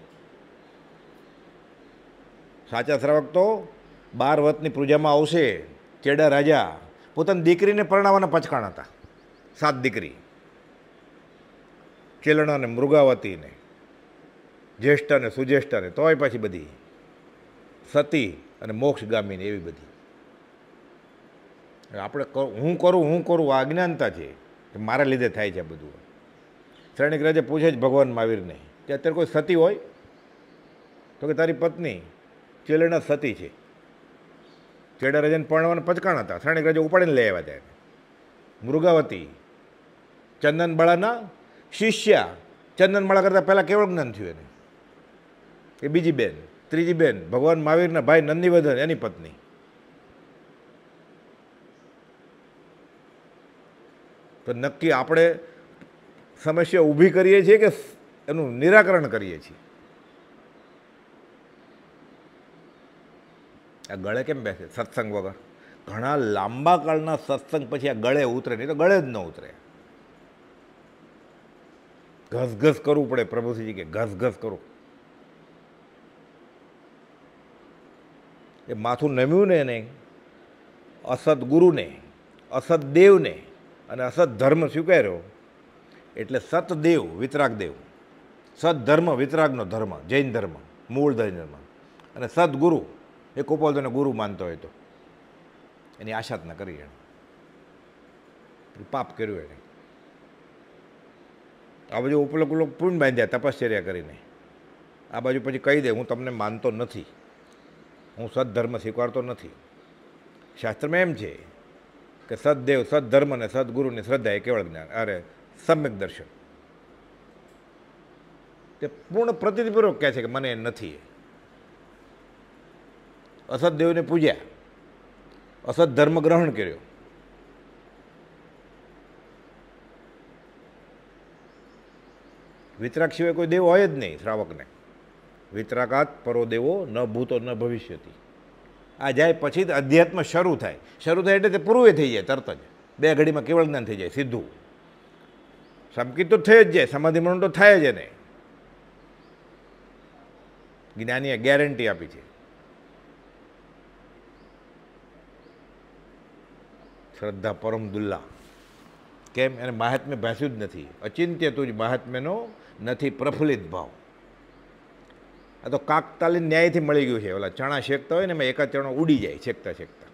સાચા શ્રાવક તો બાર વતની પૂજામાં આવશે ચેડા રાજા પોતાની દીકરીને પરણાવવાના પચકાણ હતા સાત દીકરી ચેલણાને મૃગાવતીને જ્યેષ્ઠાને સુજેષ્ઠાને તોય પછી બધી સતી અને મોક્ષગામીને એવી બધી આપણે હું કરું હું કરું આજ્ઞાનતા છે કે મારા લીધે થાય છે બધું શ્રેણિક રાજા પૂછે જ ભગવાન મહાવીરને કે અત્યારે કોઈ સતી હોય તો કે તારી પત્ની ચેલણ સતી છે ચેડા રજન પરણવાના પચકાણ હતા શ્રેણિક રાજા ઉપાડીને લઈ આવ્યા ત્યાં મૃગાવતી ચંદનબાળાના શિષ્યા ચંદનબાળા કરતાં પહેલાં કેવળ જ્ઞાન થયું એને એ બીજી બેન ત્રીજી બેન ભગવાન મહાવીરના ભાઈ નંદીવર્ધન એની પત્ની તો નક્કી આપણે સમસ્યા ઊભી કરીએ છીએ કે એનું નિરાકરણ કરીએ છીએ આ ગળે કેમ બેસે સત્સંગ વગર ઘણા લાંબા કાળના સત્સંગ પછી આ ગળે ઉતરે નહીં તો ગળે જ ન ઉતરે ઘસઘસ કરવું પડે પ્રભુશ્રીજી કે ઘસઘસ કરું એ માથું નમ્યું ને એને અસદ ગુરુને અસદ દેવને અને અસદ ધર્મ સ્વીકાર્યો એટલે સતદેવ વિતરાગ દેવ સદધર્મ વિતરાગનો ધર્મ જૈન ધર્મ મૂળ જૈન ધર્મ અને સદગુરુ એ કોપાલદોને ગુરુ માનતો હોય તો એની આશાધના કરી એણે પાપ કર્યું એણે આ બાજુ ઉપલોક લોકો પૂર્ણ બાંધ્યા તપશ્ચર્યા કરીને આ બાજુ પછી કહી દે હું તમને માનતો નથી હું સદ્ધર્મ સ્વીકારતો નથી શાસ્ત્રમાં એમ છે કે સદદેવ સદ્ધર્મ અને સદગુરુને શ્રદ્ધા એ કેવળ જ્ઞાન અરે સમ્યક દર્શન તે પૂર્ણ પ્રતિનિધિપૂર્વક કહે છે કે મને એ નથી અસદદેવને પૂજ્યા અસદ ધર્મ ગ્રહણ કર્યો વિતરાક સિવાય કોઈ દેવ હોય જ નહીં શ્રાવકને વિતરાકાત પરોદેવો ન ભૂતો ન ભવિષ્યથી આ જાય પછી તો અધ્યાત્મ શરૂ થાય શરૂ થાય એટલે તે પૂર્વે થઈ જાય તરત જ બે ઘડીમાં કેવળ જ્ઞાન થઈ જાય સીધું સંકિત તો થઈ જ જાય સમાધિ તો થાય જ એને જ્ઞાનીએ ગેરંટી આપી છે શ્રદ્ધા પરમ દુલ્લા કેમ એને મહાત્મ્ય ભાસ્યું જ નથી અચિંત્ય તું જ મહાત્મ્યનો નથી પ્રફુલ્લિત ભાવ આ તો કાકતાલીન ન્યાયથી મળી ગયું છે ઓલા ચણા શેકતા હોય ને એમાં એકાદ ચણો ઉડી જાય શેકતા શેકતા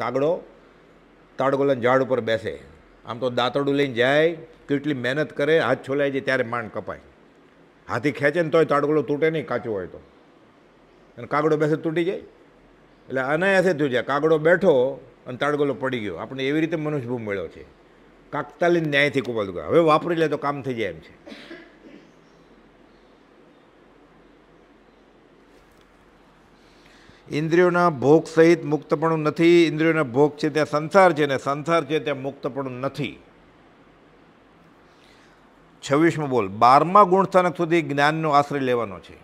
કાગડો તાડગોલાના ઝાડ ઉપર બેસે આમ તો દાંતડું લઈને જાય કેટલી મહેનત કરે હાથ છોલાઈ જાય ત્યારે માંડ કપાય હાથી ખેંચે ને તોય તાડગોલો તૂટે નહીં કાચું હોય તો અને કાગડો બેસે તૂટી જાય એટલે અનાયાસે થયું જાય કાગડો બેઠો અને તાડગોલો પડી ગયો આપણે એવી રીતે મનુષ્યભૂમ મળ્યો છે કાકતાલીન ન્યાયથી કુપાલ હવે વાપરી લે તો કામ થઈ જાય એમ છે ઇન્દ્રિયોના ભોગ સહિત મુક્તપણું નથી ઇન્દ્રિયોના ભોગ છે ત્યાં સંસાર છે ને સંસાર છે ત્યાં મુક્તપણું નથી છવ્વીસમો બોલ બારમા ગુણસ્થાનક સુધી જ્ઞાનનો આશ્રય લેવાનો છે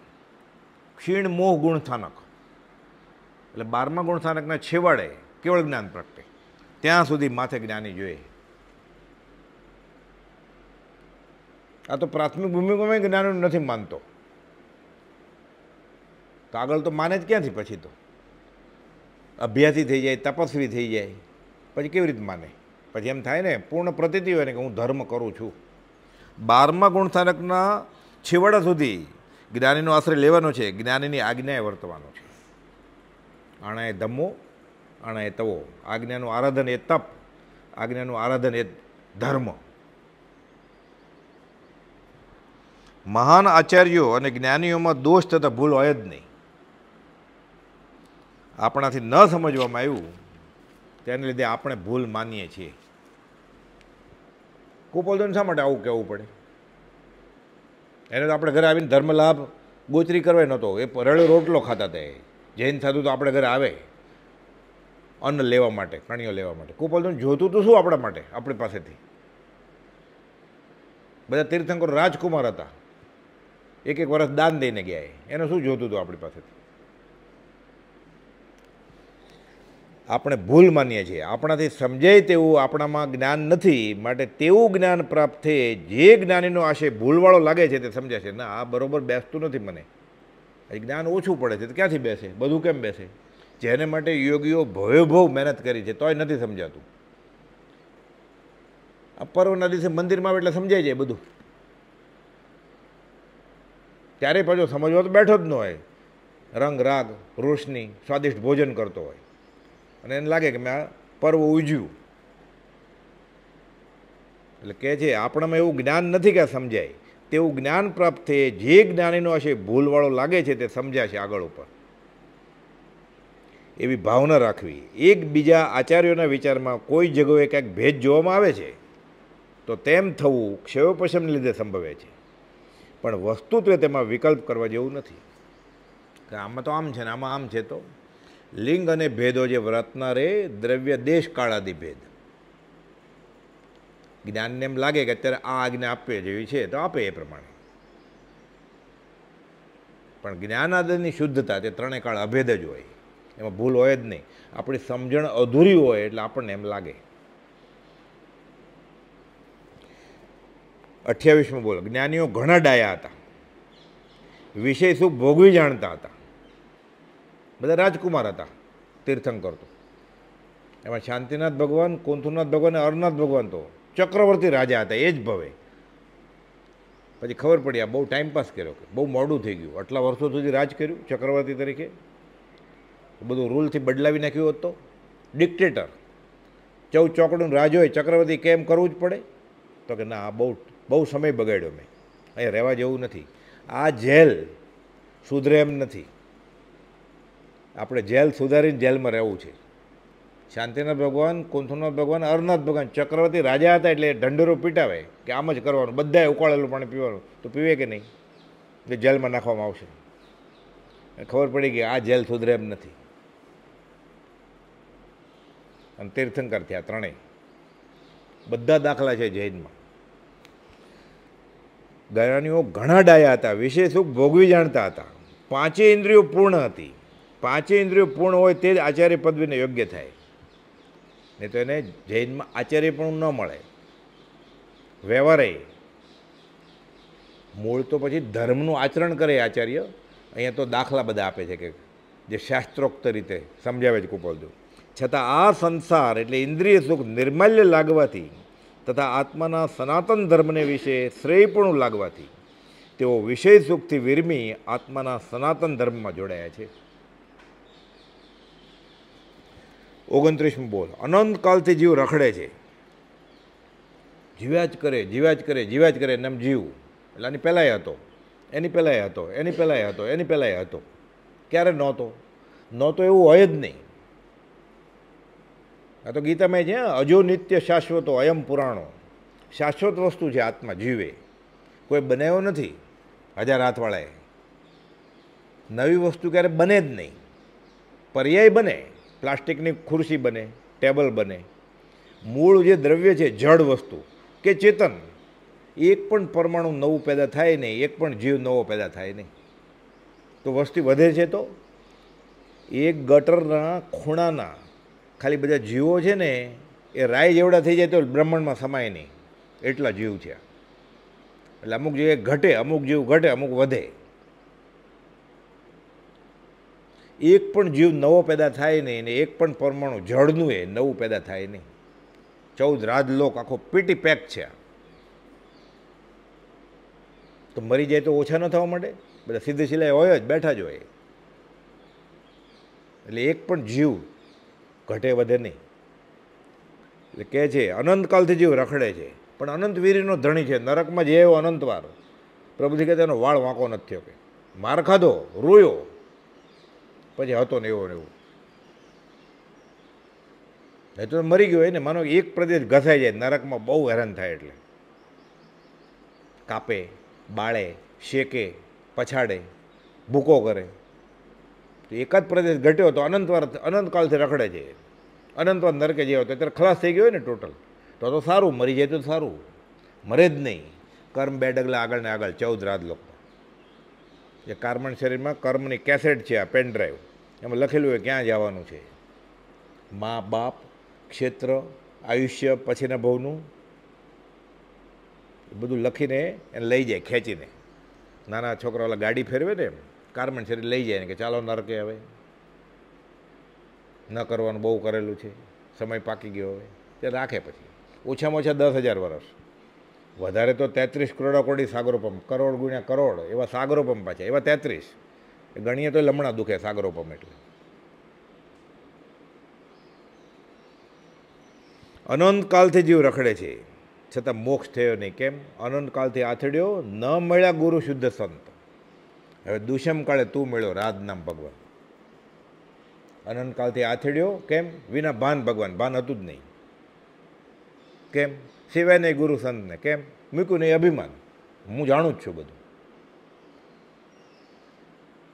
ક્ષીણ મોહ ગુણસ્થાનક એટલે બારમા ગુણસ્થાનકના છેવાડે કેવળ જ્ઞાન પ્રગટે ત્યાં સુધી માથે જ્ઞાની જોઈએ આ તો પ્રાથમિક ભૂમિકામાં જ્ઞાનનું નથી માનતો તો આગળ તો માને જ ક્યાંથી પછી તો અભ્યાસી થઈ જાય તપસ્વી થઈ જાય પછી કેવી રીતે માને પછી એમ થાય ને પૂર્ણ પ્રતિતિ હોય ને કે હું ધર્મ કરું છું બારમા ગુણસ્થાનકના છેવાડા સુધી જ્ઞાનીનો આશ્રય લેવાનો છે જ્ઞાનીની આજ્ઞાએ વર્તવાનો છે અણાએ ધમો અણાએ તવો આજ્ઞાનું આરાધન એ તપ આજ્ઞાનું આરાધન એ ધર્મ મહાન આચાર્યો અને જ્ઞાનીઓમાં દોષ તથા ભૂલ હોય જ નહીં આપણાથી ન સમજવામાં આવ્યું તેને લીધે આપણે ભૂલ માનીએ છીએ કુપોલદોને શા માટે આવું કહેવું પડે એને તો આપણે ઘરે આવીને ધર્મલાભ ગોચરી કરવાય નહોતો એ પરળ્યો રોટલો ખાતા હતા જૈન સાધુ તો આપણે ઘરે આવે અન્ન લેવા માટે પ્રાણીઓ લેવા માટે કુપોલદોન જોતું તો શું આપણા માટે આપણી પાસેથી બધા તીર્થંકરો રાજકુમાર હતા એક એક વર્ષ દાન દઈને ગયા એને શું જોતું હતું આપણી પાસેથી આપણે ભૂલ માનીએ છીએ આપણાથી સમજાય તેવું આપણામાં જ્ઞાન નથી માટે તેવું જ્ઞાન પ્રાપ્ત થયે જે જ્ઞાનીનો આશય ભૂલવાળો લાગે છે તે સમજાય છે ના આ બરાબર બેસતું નથી મને જ્ઞાન ઓછું પડે છે તો ક્યાંથી બેસે બધું કેમ બેસે જેને માટે યોગીઓ ભવેભવ મહેનત કરી છે તોય નથી સમજાતું અપર્વના દિવસે મંદિરમાં એટલે સમજાય જાય બધું ત્યારે પાછો સમજવા તો બેઠો જ ન હોય રંગ રાગ રોશની સ્વાદિષ્ટ ભોજન કરતો હોય અને એને લાગે કે મેં આ પર્વ ઉજ્યું એટલે કહે છે આપણામાં એવું જ્ઞાન નથી કે સમજાય તેવું જ્ઞાન પ્રાપ્ત થયે જે જ્ઞાનીનો હશે ભૂલવાળો લાગે છે તે સમજાશે આગળ ઉપર એવી ભાવના રાખવી એકબીજા આચાર્યોના વિચારમાં કોઈ જગ્યાએ ક્યાંક ભેદ જોવામાં આવે છે તો તેમ થવું ક્ષયોપશમને લીધે સંભવે છે પણ વસ્તુત્વે તેમાં વિકલ્પ કરવા જેવું નથી કે આમાં તો આમ છે ને આમાં આમ છે તો લિંગ અને ભેદો જે વ્રતના રે દ્રવ્ય દેશ કાળાદી ભેદ જ્ઞાનને એમ લાગે કે અત્યારે આ આજ્ઞા આપવી જેવી છે તો આપે એ પ્રમાણે પણ જ્ઞાનાદરની શુદ્ધતા તે ત્રણેય કાળ અભેદ જ હોય એમાં ભૂલ હોય જ નહીં આપણી સમજણ અધૂરી હોય એટલે આપણને એમ લાગે અઠ્યાવીસમાં બોલો જ્ઞાનીઓ ઘણા ડાયા હતા વિષય શું ભોગવી જાણતા હતા બધા રાજકુમાર હતા તીર્થંકર તો એમાં શાંતિનાથ ભગવાન કુંથુનાથ ભગવાન અને અરનાથ ભગવાન તો ચક્રવર્તી રાજા હતા એ જ ભવે પછી ખબર પડી આ બહુ ટાઈમ પાસ કર્યો કે બહુ મોડું થઈ ગયું આટલા વર્ષો સુધી રાજ કર્યું ચક્રવર્તી તરીકે બધું રૂલથી બદલાવી નાખ્યું હોત ડિક્ટેટર ચૌ ચોકડું રાજ હોય ચક્રવર્તી કેમ કરવું જ પડે તો કે ના આ બહુ બહુ સમય બગાડ્યો મેં અહીંયા રહેવા જેવું નથી આ જેલ સુધરે એમ નથી આપણે જેલ સુધારીને જેલમાં રહેવું છે શાંતિનાથ ભગવાન કુંથુનાથ ભગવાન અરનાથ ભગવાન ચક્રવર્તી રાજા હતા એટલે ઢંઢેરો પીટાવે કે આમ જ કરવાનું બધાએ ઉકાળેલું પાણી પીવાનું તો પીવે કે નહીં એટલે જેલમાં નાખવામાં આવશે ખબર પડી ગઈ આ જેલ સુધરે એમ નથી અને તીર્થંકર થયા ત્રણેય બધા દાખલા છે જૈનમાં ગયાનીઓ ઘણા ડાયા હતા વિશેષ ભોગવી જાણતા હતા પાંચે ઇન્દ્રિયો પૂર્ણ હતી પાંચે ઇન્દ્રિયો પૂર્ણ હોય તે જ આચાર્ય પદવીને યોગ્ય થાય નહીં તો એને જૈનમાં આચાર્ય પણ ન મળે વ્યવહારે મૂળ તો પછી ધર્મનું આચરણ કરે આચાર્ય અહીંયા તો દાખલા બધા આપે છે કે જે શાસ્ત્રોક્ત રીતે સમજાવે છે કુપોલજો છતાં આ સંસાર એટલે ઇન્દ્રિય સુખ નિર્મલ્ય લાગવાથી તથા આત્માના સનાતન ધર્મને વિશે શ્રેયપણું લાગવાથી તેઓ વિષય સુખથી વિરમી આત્માના સનાતન ધર્મમાં જોડાયા છે ઓગણત્રીસમું બોલ અનંતકાલથી જીવ રખડે છે જીવ્યા જ કરે જીવ્યા જ કરે જીવ્યા જ કરે એમ જીવ એટલે આની પહેલાંય હતો એની પહેલાંય હતો એની પહેલાંય હતો એની પહેલાંય હતો ક્યારે નહોતો નહોતો એવું હોય જ નહીં આ તો ગીતામાં છે અજો નિત્ય શાશ્વતો અયમ પુરાણો શાશ્વત વસ્તુ છે આત્મા જીવે કોઈ બનાવ્યો નથી હજાર હાથવાળાએ નવી વસ્તુ ક્યારે બને જ નહીં પર્યાય બને પ્લાસ્ટિકની ખુરશી બને ટેબલ બને મૂળ જે દ્રવ્ય છે જળ વસ્તુ કે ચેતન એક પણ પરમાણુ નવું પેદા થાય નહીં એક પણ જીવ નવો પેદા થાય નહીં તો વસ્તી વધે છે તો એક ગટરના ખૂણાના ખાલી બધા જીવો છે ને એ રાય જેવડા થઈ જાય તો બ્રહ્માંડમાં સમાય નહીં એટલા જીવ છે એટલે અમુક જીવ ઘટે અમુક જીવ ઘટે અમુક વધે એક પણ જીવ નવો પેદા થાય નહીં અને એક પણ પરમાણુ જળનું એ નવું પેદા થાય નહીં ચૌદ રાજલોક આખો પીટી પેક છે તો મરી જાય તો ઓછા ન થવા માંડે બધા સીધે સિલાય હોય જ બેઠા જ હોય એટલે એક પણ જીવ ઘટે વધે નહીં એટલે કહે છે અનંતકાલથી જીવ રખડે છે પણ અનંત વીરીનો ધણી છે નરકમાં જે એવો અનંતવાર પ્રભુજી કે તેનો વાળ વાંકો નથી થયો કે મારખાધો રોયો પછી હતો ને એવો ને એવો એ તો મરી ગયો હોય ને માનો એક પ્રદેશ ઘસાઈ જાય નરકમાં બહુ હેરાન થાય એટલે કાપે બાળે શેકે પછાડે ભૂકો કરે તો એક જ પ્રદેશ ઘટ્યો તો અનંતવાર અનંતકાળથી રખડે છે અનંતવાર નરકે જેવો તો અત્યારે ખલાસ થઈ ગયો હોય ને ટોટલ તો તો સારું મરી જાય તો સારું મરે જ નહીં કર્મ બે ડગલા આગળ ને આગળ ચૌદ રાત લોકો જે કાર્બન શરીરમાં કર્મની કેસેટ છે આ પેનડ્રાઈવ એમાં લખેલું હોય ક્યાં જવાનું છે મા બાપ ક્ષેત્ર આયુષ્ય પછીના ભવનું બધું લખીને એને લઈ જાય ખેંચીને નાના છોકરાવાળા ગાડી ફેરવે ને કાર્બન શરીર લઈ જાય ને કે ચાલો નરકે હવે ન કરવાનું બહુ કરેલું છે સમય પાકી ગયો હવે તે રાખે પછી ઓછામાં ઓછા દસ હજાર વર્ષ વધારે તો તેત્રીસ કરોડો કોડી સાગરો પંપ કરોડ ગુણ્યા કરોડ એવા સાગરો પંપા છે એવા તેત્રીસ એ ગણીએ તો લમણા દુખે સાગરો પંપ એટલે અનંતકાલથી જીવ રખડે છે છતાં મોક્ષ થયો નહીં કેમ અનંતકાલથી આથડ્યો ન મળ્યા ગુરુ શુદ્ધ સંત હવે દુષ્મ કાળે તું મળ્યો રાધનામ ભગવાન અનંતકાલથી આથડ્યો કેમ વિના ભાન ભગવાન ભાન હતું જ નહીં કેમ સિવાય નહીં ગુરુ સંતને કેમ મૂક્યું નહીં અભિમાન હું જાણું જ છું બધું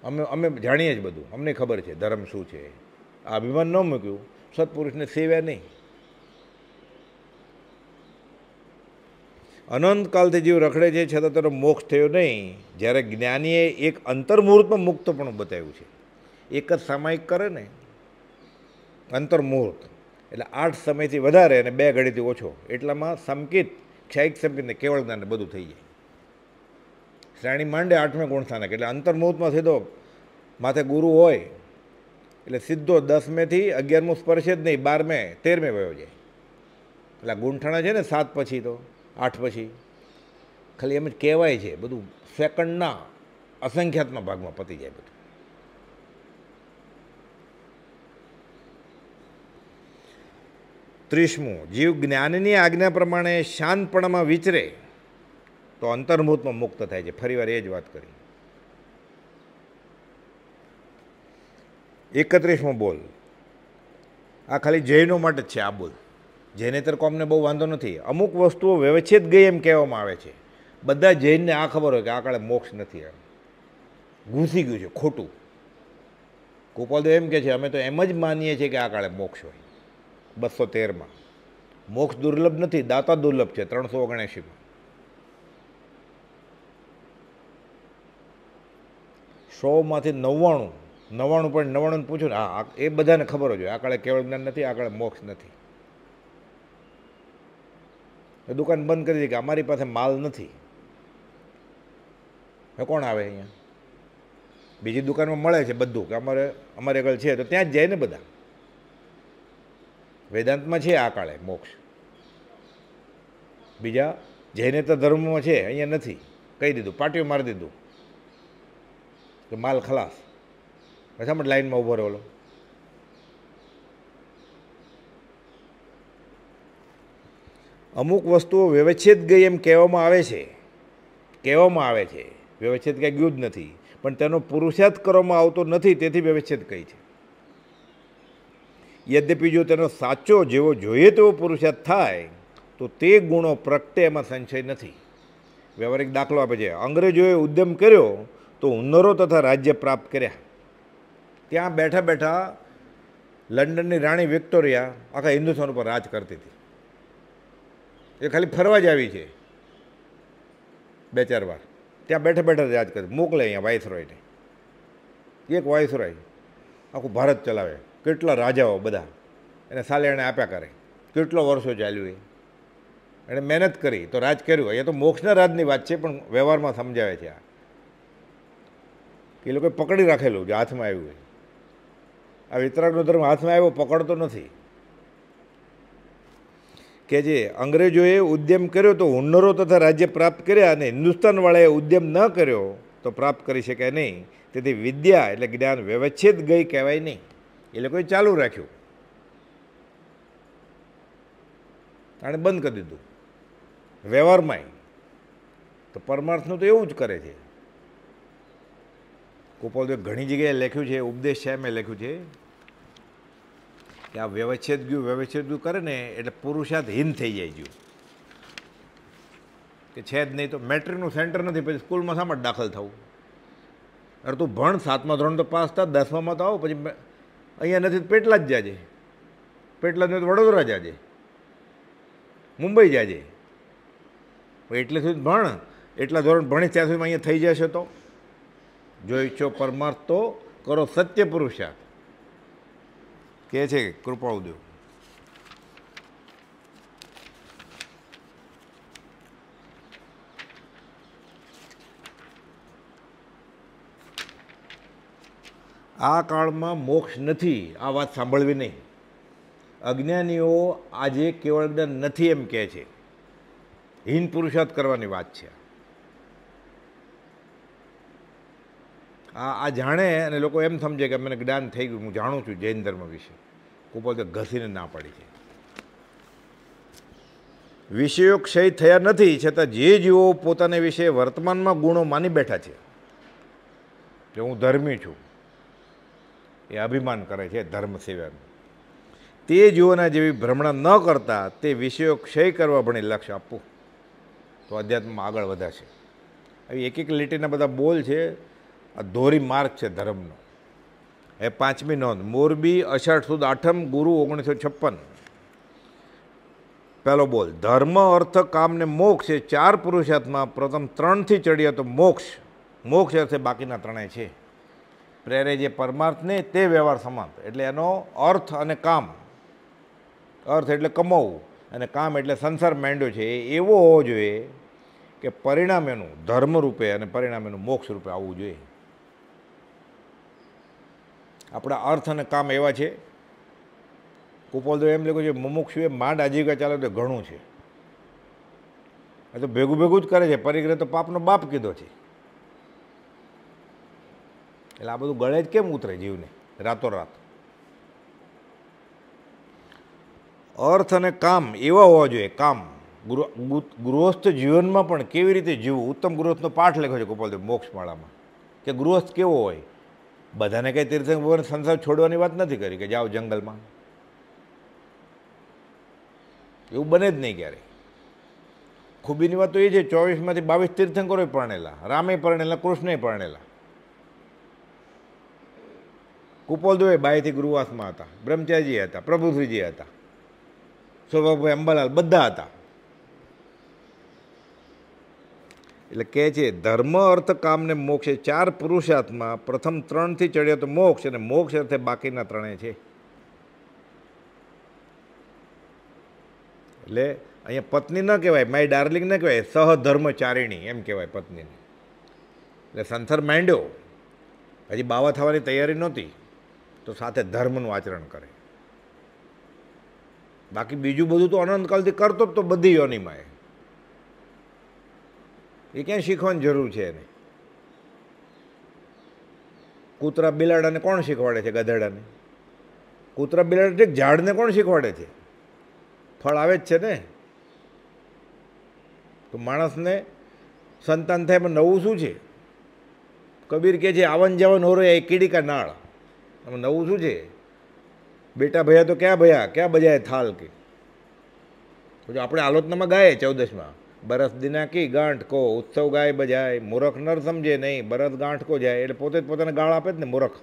અમે અમે જાણીએ જ બધું અમને ખબર છે ધર્મ શું છે આ અભિમાન ન મૂક્યું સત્પુરુષને સેવ્યા નહીં અનંતકાલથી જીવ રખડે છે છતાં તેનો મોક્ષ થયો નહીં જ્યારે જ્ઞાનીએ એક અંતર્મુહૂર્તમાં મુક્ત પણ બતાવ્યું છે એક જ સામાયિક કરે ને અંતર્મુહૂર્ત એટલે આઠ સમયથી વધારે અને બે ઘડીથી ઓછો એટલામાં સમકિત ક્ષયિક સમકિતને કેવળ જ્ઞાન બધું થઈ જાય શ્રેણી માંડે આઠમે ગુણસ્થાનક એટલે અંતર્મુહૂર્તમાં સીધો માથે ગુરુ હોય એટલે સીધો દસમેથી અગિયારમું સ્પર્શે જ નહીં બારમે તેરમે વયો જાય એટલે ગુંઠાણા છે ને સાત પછી તો આઠ પછી ખાલી એમ જ કહેવાય છે બધું સેકન્ડના અસંખ્યાત્મક ભાગમાં પતી જાય બધું ત્રીસમું જીવ જ્ઞાનની આજ્ઞા પ્રમાણે શાંતપણામાં વિચરે તો અંતર્મૂતમાં મુક્ત થાય છે ફરીવાર એ જ વાત કરી એકત્રીસમો બોલ આ ખાલી જૈનો માટે જ છે આ બોલ જૈનેતર કોમને બહુ વાંધો નથી અમુક વસ્તુઓ વ્યવચ્છેદ ગઈ એમ કહેવામાં આવે છે બધા જૈનને આ ખબર હોય કે આ કાળે મોક્ષ નથી એમ ઘૂસી ગયું છે ખોટું ગોપાલદેવ એમ કહે છે અમે તો એમ જ માનીએ છીએ કે આ કાળે મોક્ષ હોય બસો તેરમાં મોક્ષ દુર્લભ નથી દાતા દુર્લભ છે ત્રણસો ઓગણએંશીમાં સોમાંથી નવ્વાણું નવ્વાણું પણ નવ્વાણું પૂછું ને હા એ બધાને ખબર જ હોય આકળે કેવળ જ્ઞાન નથી આકળે મોક્ષ નથી દુકાન બંધ કરી દીધી કે અમારી પાસે માલ નથી એ કોણ આવે અહીંયા બીજી દુકાનમાં મળે છે બધું કે અમારે અમારે આગળ છે તો ત્યાં જ જાય ને બધા વેદાંતમાં છે આ કાળે મોક્ષ બીજા જૈનેતર ધર્મમાં છે અહીંયા નથી કહી દીધું પાટિયું મારી દીધું કે માલ ખલાસ શા માટે લાઈનમાં ઊભો રહેલો અમુક વસ્તુઓ વ્યવચ્છેદ ગઈ એમ કહેવામાં આવે છે કહેવામાં આવે છે વ્યવચ્છેદ કંઈ ગયું જ નથી પણ તેનો પુરુષાર્થ કરવામાં આવતો નથી તેથી વ્યવચ્છેદ કહી છે યદ્યપિ જો તેનો સાચો જેવો જોઈએ તેવો પુરુષાર્થ થાય તો તે ગુણો પ્રગટે એમાં સંશય નથી વ્યવહારિક દાખલો આપે છે અંગ્રેજોએ ઉદ્યમ કર્યો તો ઉન્નરો તથા રાજ્ય પ્રાપ્ત કર્યા ત્યાં બેઠા બેઠા લંડનની રાણી વિક્ટોરિયા આખા હિન્દુસ્તાન ઉપર રાજ કરતી હતી એ ખાલી ફરવા જ આવી છે બે ચાર વાર ત્યાં બેઠા બેઠા રાજ કરે મોકલે અહીંયા વાઇસરોયને એક વાઇસરોય આખું ભારત ચલાવે કેટલા રાજાઓ બધા એને સાલે એણે આપ્યા કરે કેટલો વર્ષો ચાલ્યું એ એણે મહેનત કરી તો રાજ કર્યું એ તો મોક્ષના રાજની વાત છે પણ વ્યવહારમાં સમજાવે છે આ કે એ લોકોએ પકડી રાખેલું જે હાથમાં આવ્યું હોય આ વિતરાગનો ધર્મ હાથમાં આવ્યો પકડતો નથી કે જે અંગ્રેજોએ ઉદ્યમ કર્યો તો હુન્નરો તથા રાજ્ય પ્રાપ્ત કર્યા અને હિન્દુસ્તાનવાળાએ ઉદ્યમ ન કર્યો તો પ્રાપ્ત કરી શકે નહીં તેથી વિદ્યા એટલે જ્ઞાન વ્યવચ્છેદ ગઈ કહેવાય નહીં એ લોકોએ ચાલુ રાખ્યું અને બંધ કરી દીધું વ્યવહારમાં તો પરમાર્થનું તો એવું જ કરે છે કુપોલદેવ ઘણી જગ્યાએ લખ્યું છે ઉપદેશ છે મેં લખ્યું છે કે આ વ્યવચ્છેદ ગયું વ્યવચ્છેદ ગયું કરે ને એટલે પુરુષાર્થ હીન થઈ જાય ગયું કે છે જ નહીં તો મેટ્રિકનું સેન્ટર નથી પછી સ્કૂલમાં શા માટે દાખલ થવું અરે તું ભણ સાતમા ધોરણ તો પાસ થા દસમામાં તો આવો પછી અહીંયા નથી પેટલા જ જાજે પેટલા જ નહીં તો વડોદરા જાજે મુંબઈ જાજે એટલે સુધી ભણ એટલા ધોરણ ભણી ત્યાં સુધી અહીંયા થઈ જશે તો જો ઈચ્છો પરમાર્થ તો કરો સત્ય પુરુષાર્થ કહે છે કૃપાળુદેવ આ કાળમાં મોક્ષ નથી આ વાત સાંભળવી નહીં અજ્ઞાનીઓ આજે કેવળ જ્ઞાન નથી એમ કહે છે હિન પુરુષાર્થ કરવાની વાત છે આ આ જાણે અને લોકો એમ સમજે કે મને જ્ઞાન થઈ ગયું હું જાણું છું જૈન ધર્મ વિશે કુપલ તો ઘસીને ના પડી છે વિષયો ક્ષય થયા નથી છતાં જે જીવો પોતાને વિશે વર્તમાનમાં ગુણો માની બેઠા છે કે હું ધર્મી છું એ અભિમાન કરે છે ધર્મ સેવાનું તે જીવોના જેવી ભ્રમણા ન કરતા તે વિષયો ક્ષય કરવા ભણે લક્ષ્ય આપવું તો અધ્યાત્મમાં આગળ વધાશે આવી એક એક લીટીના બધા બોલ છે આ ધોરી માર્ગ છે ધર્મનો એ પાંચમી નોંધ મોરબી અષાઢ સુદ આઠમ ગુરુ ઓગણીસો છપ્પન પહેલો બોલ ધર્મ અર્થ કામને મોક્ષ એ ચાર પુરુષાર્થમાં પ્રથમ ત્રણથી ચડીએ તો મોક્ષ મોક્ષ અર્થે બાકીના ત્રણેય છે પ્રેરે જે પરમાર્થને તે વ્યવહાર સમાપ્ત એટલે એનો અર્થ અને કામ અર્થ એટલે કમાવવું અને કામ એટલે સંસાર માંડ્યો છે એવો હોવો જોઈએ કે પરિણામ એનું ધર્મ રૂપે અને પરિણામ એનું મોક્ષ રૂપે આવવું જોઈએ આપણા અર્થ અને કામ એવા છે કુપોલદેવ એમ લખ્યું છે એ માંડ આજીવિકા ચાલે તો ઘણું છે એ તો ભેગું ભેગું જ કરે છે પરિગ્રહ તો પાપનો બાપ કીધો છે એટલે આ બધું ગળે જ કેમ ઉતરે જીવને રાતોરાત અર્થ અને કામ એવા હોવા જોઈએ કામ ગૃહસ્થ જીવનમાં પણ કેવી રીતે જીવવું ઉત્તમ ગૃહસ્થનો પાઠ લખ્યો છે ગોપાલદેવ મોક્ષમાળામાં કે ગૃહસ્થ કેવો હોય બધાને કંઈ તીર્થંકર સંસાર છોડવાની વાત નથી કરી કે જાઓ જંગલમાં એવું બને જ નહીં ક્યારેય ખૂબીની વાત તો એ છે ચોવીસમાંથી બાવીસ તીર્થંકરોએ પરણેલા રામે પરણેલા કૃષ્ણે પરણેલા કુપોલ દુવે બાયથી ગૃહવાસમાં હતા બ્રહ્મચારીજી હતા પ્રભુશ્રીજી હતા સ્વભાભાઈ અંબાલાલ બધા હતા એટલે કહે છે ધર્મ અર્થ કામને મોક્ષ એ ચાર પુરુષાર્થમાં પ્રથમ ત્રણથી ચડ્યો તો મોક્ષ અને મોક્ષ અર્થે બાકીના ત્રણે છે એટલે અહીંયા પત્ની ન કહેવાય માય ડાર્લિંગ ન કહેવાય સહધર્મચારિણી એમ કહેવાય પત્નીને એટલે સંસાર માંડ્યો હજી બાવા થવાની તૈયારી નહોતી તો સાથે ધર્મનું આચરણ કરે બાકી બીજું બધું તો અનંતકાલથી કરતો જ તો બધી યોનિમાં એ ક્યાંય શીખવાની જરૂર છે એને કૂતરા બિલાડાને કોણ શીખવાડે છે ગધેડાને કૂતરા બિલાડા એક ઝાડને કોણ શીખવાડે છે ફળ આવે જ છે ને તો માણસને સંતાન થાય એમાં નવું શું છે કબીર કહે છે આવન જાવન હોરો એ કીડી કા નાળ આમાં નવું શું છે બેટા ભયા તો ક્યાં ભયા ક્યાં બજાય થાલ કે જો આપણે આલોચનામાં ગાય ચૌદસમાં બરસ દિના કી ગાંઠ કો ઉત્સવ ગાય બજાય મૂરખ નર સમજે નહીં બરસ ગાંઠ કો જાય એટલે પોતે જ પોતાને ગાળ આપે જ ને મૂરખ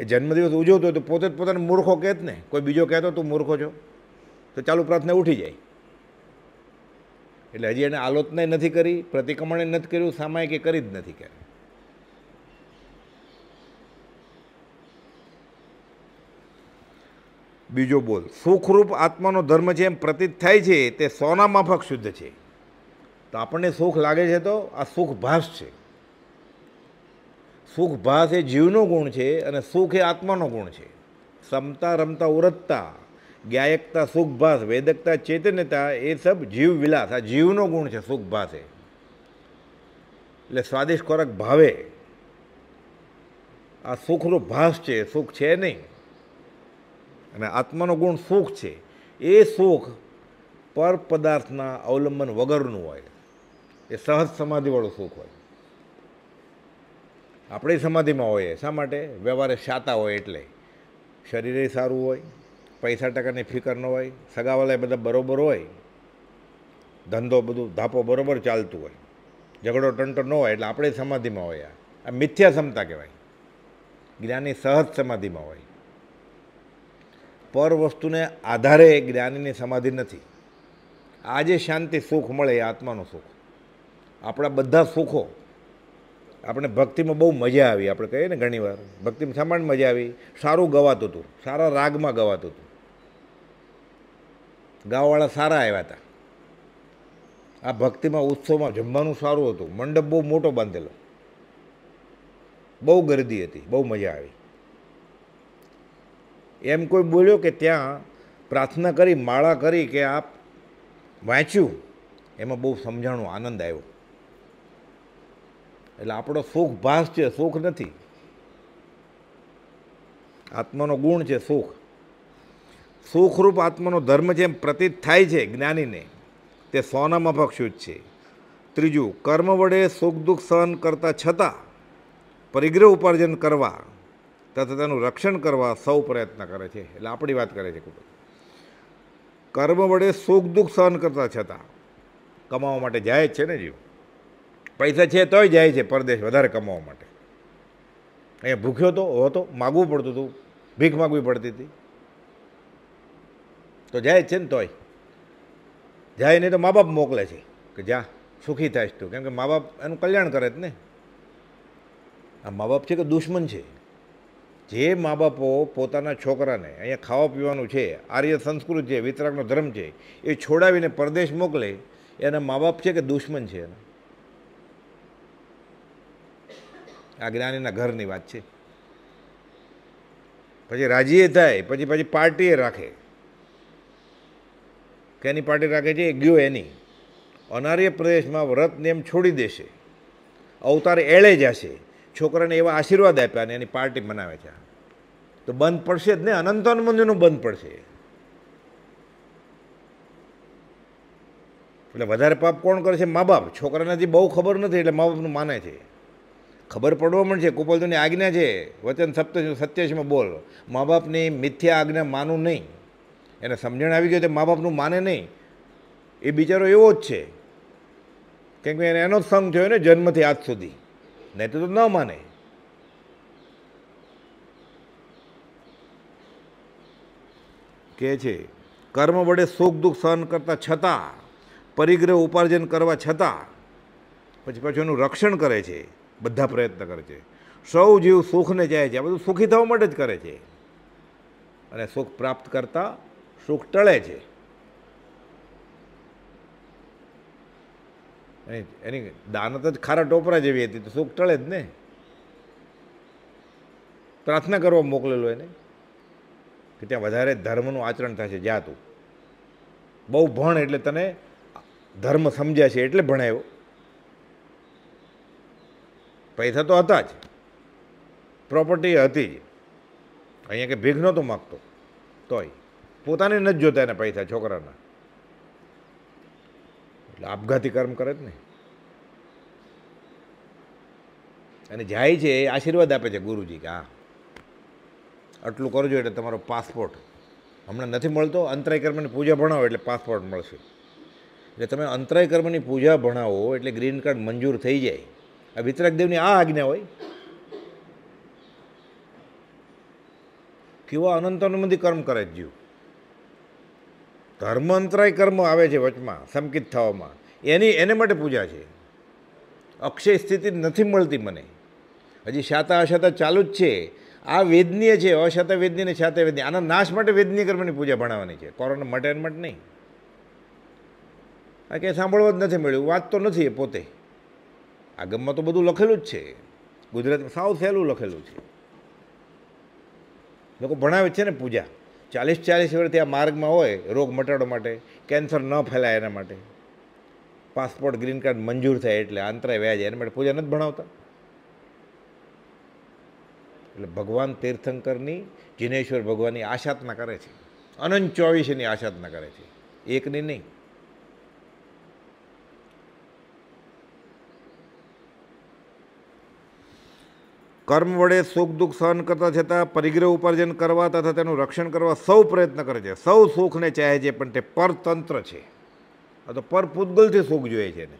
એ જન્મદિવસ ઉજવતો તો પોતે જ પોતાને મૂર્ખો કહેત ને કોઈ બીજો કહેતો તું મૂર્ખો છો તો ચાલુ પ્રાર્થના ઉઠી જાય એટલે હજી એને આલોચનાય નથી કરી પ્રતિક્રમણે નથી કર્યું સામાયિકે કરી જ નથી કર્યું બીજો બોલ સુખરૂપ આત્માનો ધર્મ છે એમ પ્રતીત થાય છે તે સોના માફક શુદ્ધ છે તો આપણને સુખ લાગે છે તો આ સુખ ભાસ છે સુખ ભાસ એ જીવનો ગુણ છે અને સુખ એ આત્માનો ગુણ છે સમતા રમતા ઉરતતા ગાયકતા સુખભાસ વેદકતા ચેતનતા એ સબ જીવ વિલાસ આ જીવનો ગુણ છે સુખભાસ એ એટલે સ્વાદિષ્ટ ખોરાક ભાવે આ સુખનો ભાસ છે સુખ છે નહીં અને આત્માનો ગુણ સુખ છે એ સુખ પર પદાર્થના અવલંબન વગરનું હોય એ સહજ સમાધિવાળું સુખ હોય આપણે સમાધિમાં હોઈએ શા માટે વ્યવહારે શાતા હોય એટલે શરીરે સારું હોય પૈસા ટકાની ફિકર ન હોય સગાવાલા બધા બરોબર હોય ધંધો બધું ધાપો બરોબર ચાલતું હોય ઝઘડો ટંટો ન હોય એટલે આપણે સમાધિમાં હોય આ મિથ્યા ક્ષમતા કહેવાય જ્ઞાની સહજ સમાધિમાં હોય પર વસ્તુને આધારે જ્ઞાનીની સમાધિ નથી આજે શાંતિ સુખ મળે એ આત્માનો સુખ આપણા બધા સુખો આપણે ભક્તિમાં બહુ મજા આવી આપણે કહીએ ને ઘણીવાર ભક્તિમાં સામાન્ય મજા આવી સારું ગવાતું હતું સારા રાગમાં ગવાતું હતું ગાવાવાળા સારા આવ્યા હતા આ ભક્તિમાં ઉત્સવમાં જમવાનું સારું હતું મંડપ બહુ મોટો બાંધેલો બહુ ગરદી હતી બહુ મજા આવી એમ કોઈ બોલ્યો કે ત્યાં પ્રાર્થના કરી માળા કરી કે આપ વાંચ્યું એમાં બહુ સમજાણો આનંદ આવ્યો એટલે આપણો સુખ ભાસ છે સુખ નથી આત્માનો ગુણ છે સુખ સુખરૂપ આત્માનો ધર્મ જેમ પ્રતીત થાય છે જ્ઞાનીને તે સોનામાં અપક્ષુત છે ત્રીજું કર્મ વડે સુખ દુઃખ સહન કરતા છતાં પરિગ્રહ ઉપાર્જન કરવા તથા તેનું રક્ષણ કરવા સૌ પ્રયત્ન કરે છે એટલે આપણી વાત કરે છે ખૂબ કર્મ વડે સુખ દુઃખ સહન કરતા છતાં કમાવા માટે જાય જ છે ને જીવ પૈસા છે તોય જાય છે પરદેશ વધારે કમાવા માટે અહીંયા ભૂખ્યો તો હતો માગવું પડતું હતું ભીખ માગવી પડતી હતી તો જાય જ છે ને તોય જાય નહીં તો મા બાપ મોકલે છે કે જા સુખી થાય તું કેમ કે મા બાપ એનું કલ્યાણ કરે જ ને આ મા બાપ છે કે દુશ્મન છે જે મા બાપો પોતાના છોકરાને અહીંયા ખાવા પીવાનું છે આર્ય સંસ્કૃત છે વિતરાકનો ધર્મ છે એ છોડાવીને પરદેશ મોકલે એના મા બાપ છે કે દુશ્મન છે એના આ જ્ઞાનીના ઘરની વાત છે પછી રાજીએ થાય પછી પછી પાર્ટીએ રાખે કેની પાર્ટી રાખે છે એ ગયો એની અનાર્ય પ્રદેશમાં વ્રત નિયમ છોડી દેશે અવતાર એળે જશે છોકરાને એવા આશીર્વાદ આપ્યા અને એની પાર્ટી મનાવે છે તો બંધ પડશે જ ને અનંતન મંદિરનું બંધ પડશે એટલે વધારે પાપ કોણ કરે છે મા બાપ છોકરાને હજી બહુ ખબર નથી એટલે મા બાપનું માને છે ખબર પડવા મળશે છે આજ્ઞા છે વચન સપ્ત સત્યશમાં બોલ મા બાપની મિથ્યા આજ્ઞા માનું નહીં એને સમજણ આવી ગયો તો મા બાપનું માને નહીં એ બિચારો એવો જ છે કેમ કે એને એનો જ સંગ થયો ને જન્મથી આજ સુધી નહીં તો ન માને કે છે કર્મ વડે સુખ દુઃખ સહન કરતા છતાં પરિગ્રહ ઉપાર્જન કરવા છતાં પછી પાછું એનું રક્ષણ કરે છે બધા પ્રયત્ન કરે છે સૌ જીવ સુખને જાય છે આ બધું સુખી થવા માટે જ કરે છે અને સુખ પ્રાપ્ત કરતાં સુખ ટળે છે એની દાનત જ ખારા ટોપરા જેવી હતી તો સુખ ટળે જ ને પ્રાર્થના કરવા મોકલેલો એને કે ત્યાં વધારે ધર્મનું આચરણ થશે જ્યાં તું બહુ ભણ એટલે તને ધર્મ સમજ્યા છે એટલે ભણાયો પૈસા તો હતા જ પ્રોપર્ટી હતી જ અહીંયા કે ભીખ નહોતો માગતો તોય પોતાને નથી જોતા એના પૈસા છોકરાના એટલે આપઘાતી કર્મ કરે જ ને અને જાય છે એ આશીર્વાદ આપે છે ગુરુજી કે હા આટલું કરજો એટલે તમારો પાસપોર્ટ હમણાં નથી મળતો અંતરાય કર્મની પૂજા ભણાવો એટલે પાસપોર્ટ મળશે એટલે તમે અંતરાય કર્મની પૂજા ભણાવો એટલે ગ્રીન કાર્ડ મંજૂર થઈ જાય આ વિતરાક દેવની આ આજ્ઞા હોય કેવા અનંત અનુમતિ કર્મ કરે જ જીવ ધર્માંતરાય કર્મ આવે છે વચમાં સંકિત થવામાં એની એને માટે પૂજા છે અક્ષય સ્થિતિ નથી મળતી મને હજી શાતા અશાતા ચાલુ જ છે આ વેદનીય છે અશાતા વેદની ને શાતા વેદની આના નાશ માટે વેદનીય કર્મની પૂજા ભણાવવાની છે કોરોના માટે એન માટે નહીં આ ક્યાંય સાંભળવા જ નથી મળ્યું વાત તો નથી એ પોતે આગમમાં તો બધું લખેલું જ છે ગુજરાતમાં સાવ સહેલું લખેલું છે લોકો ભણાવે છે ને પૂજા ચાલીસ ચાલીસ વર્ષથી આ માર્ગમાં હોય રોગ મટાડવા માટે કેન્સર ન ફેલાય એના માટે પાસપોર્ટ ગ્રીન કાર્ડ મંજૂર થાય એટલે આંતરાય વ્યાજ એના માટે પૂજા નથી ભણાવતા એટલે ભગવાન તીર્થંકરની જિનેશ્વર ભગવાનની આશાધના કરે છે અનંત ચોવીસની આશાધના કરે છે એકની નહીં કર્મ વડે સુખ દુઃખ સહન કરતા છતાં પરિગ્રહ ઉપાર્જન કરવા તથા તેનું રક્ષણ કરવા સૌ પ્રયત્ન કરે છે સૌ સુખને ચાહે છે પણ તે પરતંત્ર છે આ તો પરપૂતગલથી સુખ જોઈએ છે એને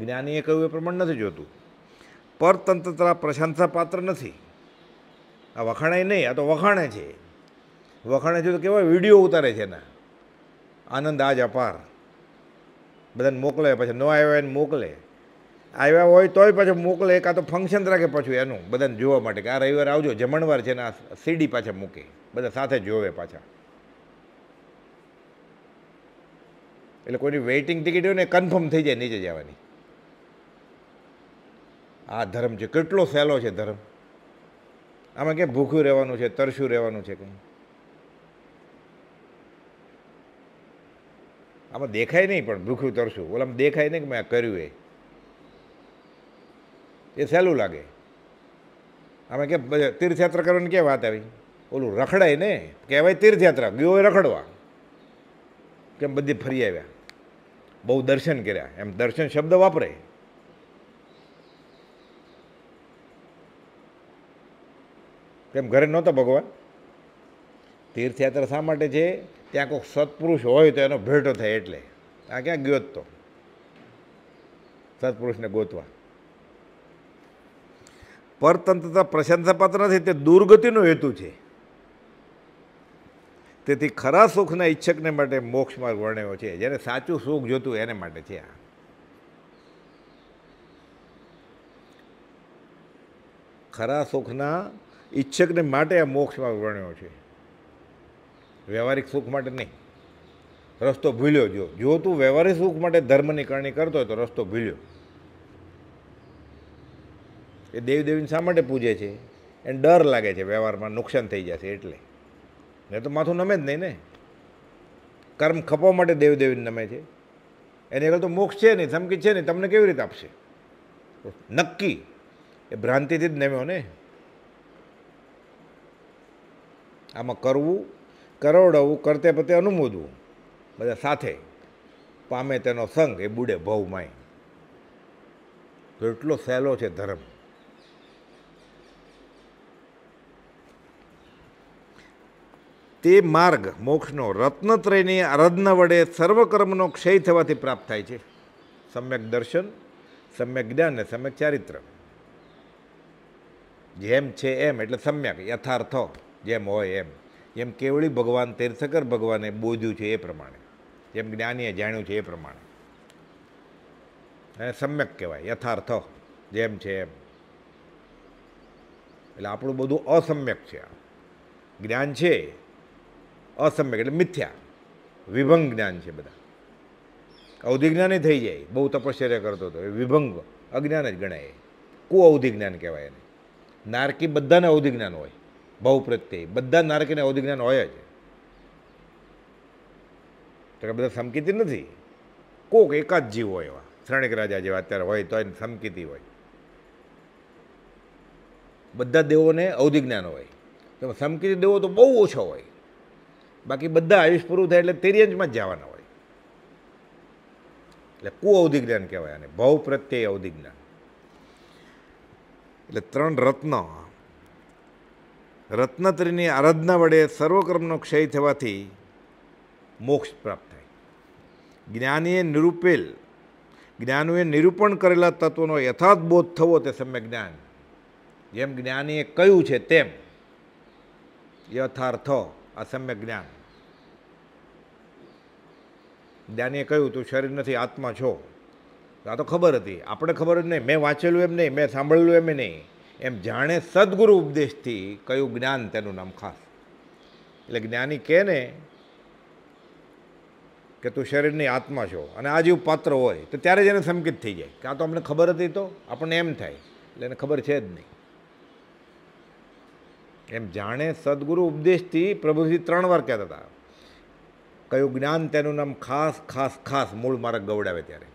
જ્ઞાનીએ કહ્યું એ પ્રમાણે નથી જોતું પરતંત્ર પ્રશંસા પાત્ર નથી આ વખાણાય નહીં આ તો વખાણે છે વખાણે છે તો કેવા વિડીયો ઉતારે છે એના આનંદ આજ અપાર બધાને મોકલે પછી ન આવ્યા એને મોકલે આવ્યા હોય તોય પાછું મોકલે એક આ તો ફંક્શન રાખે પાછું એનું બધાને જોવા માટે કે આ રવિવાર આવજો જમણવાર છે ને આ સીડી પાછા મૂકે બધા સાથે જોવે પાછા એટલે કોઈની વેઇટિંગ ટિકિટ હોય ને કન્ફર્મ થઈ જાય નીચે જવાની આ ધર્મ છે કેટલો સહેલો છે ધર્મ આમાં ક્યાં ભૂખ્યું રહેવાનું છે તરશું રહેવાનું છે કંઈ આમાં દેખાય નહીં પણ ભૂખ્યું તરશું ઓલામાં દેખાય નહીં કે મેં આ કર્યું એ એ સહેલું લાગે આમાં કે તીર્થયાત્રા કરવાની કે વાત આવી ઓલું રખડાય ને કહેવાય તીર્થયાત્રા ગયો હોય રખડવા કેમ બધી ફરી આવ્યા બહુ દર્શન કર્યા એમ દર્શન શબ્દ વાપરે કેમ ઘરે નહોતો ભગવાન તીર્થયાત્રા શા માટે છે ત્યાં કોઈક સત્પુરુષ હોય તો એનો ભેટો થાય એટલે આ ક્યાં ગયો જ તો સત્પુરુષને ગોતવા પરતંત્રતા પ્રશંસાપાત્ર નથી તે દુર્ગતિનો હેતુ છે તેથી ખરા સુખના ઈચ્છકને માટે મોક્ષ માર્ગ વર્ણવ્યો છે જ્યારે સાચું સુખ જોતું એને માટે છે આ ખરા સુખના ઈચ્છકને માટે આ મોક્ષ માર્ગ વર્ણવ્યો છે વ્યવહારિક સુખ માટે નહીં રસ્તો ભૂલ્યો જો જો તું વ્યવહારિક સુખ માટે ધર્મની કરણી કરતો હોય તો રસ્તો ભૂલ્યો એ દેવદેવીને શા માટે પૂજે છે એને ડર લાગે છે વ્યવહારમાં નુકસાન થઈ જશે એટલે ને તો માથું નમે જ નહીં ને કર્મ ખપવા માટે દેવદેવીને નમે છે એની આગળ તો મોક્ષ છે નહીં ધમકી છે નહીં તમને કેવી રીતે આપશે નક્કી એ ભ્રાંતિથી જ નમ્યો ને આમાં કરવું કરોડવું કરતે પતે અનુમોદવું બધા સાથે પામે તેનો સંઘ એ બુડે ભવ માય તો એટલો સહેલો છે ધર્મ તે માર્ગ મોક્ષનો રત્નત્રયની આરાધના વડે સર્વકર્મનો ક્ષય થવાથી પ્રાપ્ત થાય છે સમ્યક દર્શન સમ્યક જ્ઞાન અને સમ્યક ચારિત્ર જેમ છે એમ એટલે સમ્યક યથાર્થ જેમ હોય એમ જેમ કેવળી ભગવાન તીર્થકર ભગવાને બોધ્યું છે એ પ્રમાણે જેમ જ્ઞાનીએ જાણ્યું છે એ પ્રમાણે અને સમ્યક કહેવાય યથાર્થ જેમ છે એમ એટલે આપણું બધું અસમ્યક છે જ્ઞાન છે અસમ્યક એટલે મિથ્યા વિભંગ જ્ઞાન છે બધા અવધિજ્ઞાને થઈ જાય બહુ તપશ્ચર્યા કરતો હતો એ વિભંગ અજ્ઞાન જ ગણાય અવધિ જ્ઞાન કહેવાય એને નારકી બધાને અવધિજ્ઞાન હોય ભાવ પ્રત્યે બધા નારકીને અવધિજ્ઞાન હોય જ તો કે બધા સમકીતી નથી કોક એકાદ જીવ હોય એવા શ્રણિક રાજા જેવા અત્યારે હોય તો એની સમકીતી હોય બધા દેવોને અવધિ જ્ઞાન હોય તો સમકીતી દેવો તો બહુ ઓછો હોય બાકી બધા આયુષ પૂરું થાય એટલે તેરી અંજમાં જ જવાના હોય એટલે કુઅવધિ જ્ઞાન કહેવાય અને ભવ પ્રત્યય અવધિ જ્ઞાન એટલે ત્રણ રત્ન રત્નત્રીની આરાધના વડે સર્વકર્મનો ક્ષય થવાથી મોક્ષ પ્રાપ્ત થાય જ્ઞાનીએ નિરૂપેલ જ્ઞાનીએ નિરૂપણ કરેલા તત્વનો યથાર્થ બોધ થવો તે સમય જ્ઞાન જેમ જ્ઞાનીએ કહ્યું છે તેમ યથાર્થ અસમ્ય જ્ઞાન જ્ઞાનીએ કહ્યું તું શરીર નથી આત્મા છો આ તો ખબર હતી આપણે ખબર જ નહીં મેં વાંચેલું એમ નહીં મેં સાંભળેલું એમ નહીં એમ જાણે સદગુરુ ઉપદેશથી કયું જ્ઞાન તેનું નામ ખાસ એટલે જ્ઞાની કહે ને કે તું શરીરની આત્મા છો અને આ આજીવ પાત્ર હોય તો ત્યારે જ એને સંકિત થઈ જાય કે આ તો અમને ખબર હતી તો આપણને એમ થાય એટલે એને ખબર છે જ નહીં એમ જાણે સદગુરુ ઉપદેશથી પ્રભુજી ત્રણ વાર કહેતા હતા કયું જ્ઞાન તેનું નામ ખાસ ખાસ ખાસ મૂળ માર્ગ ગવડાવે ત્યારે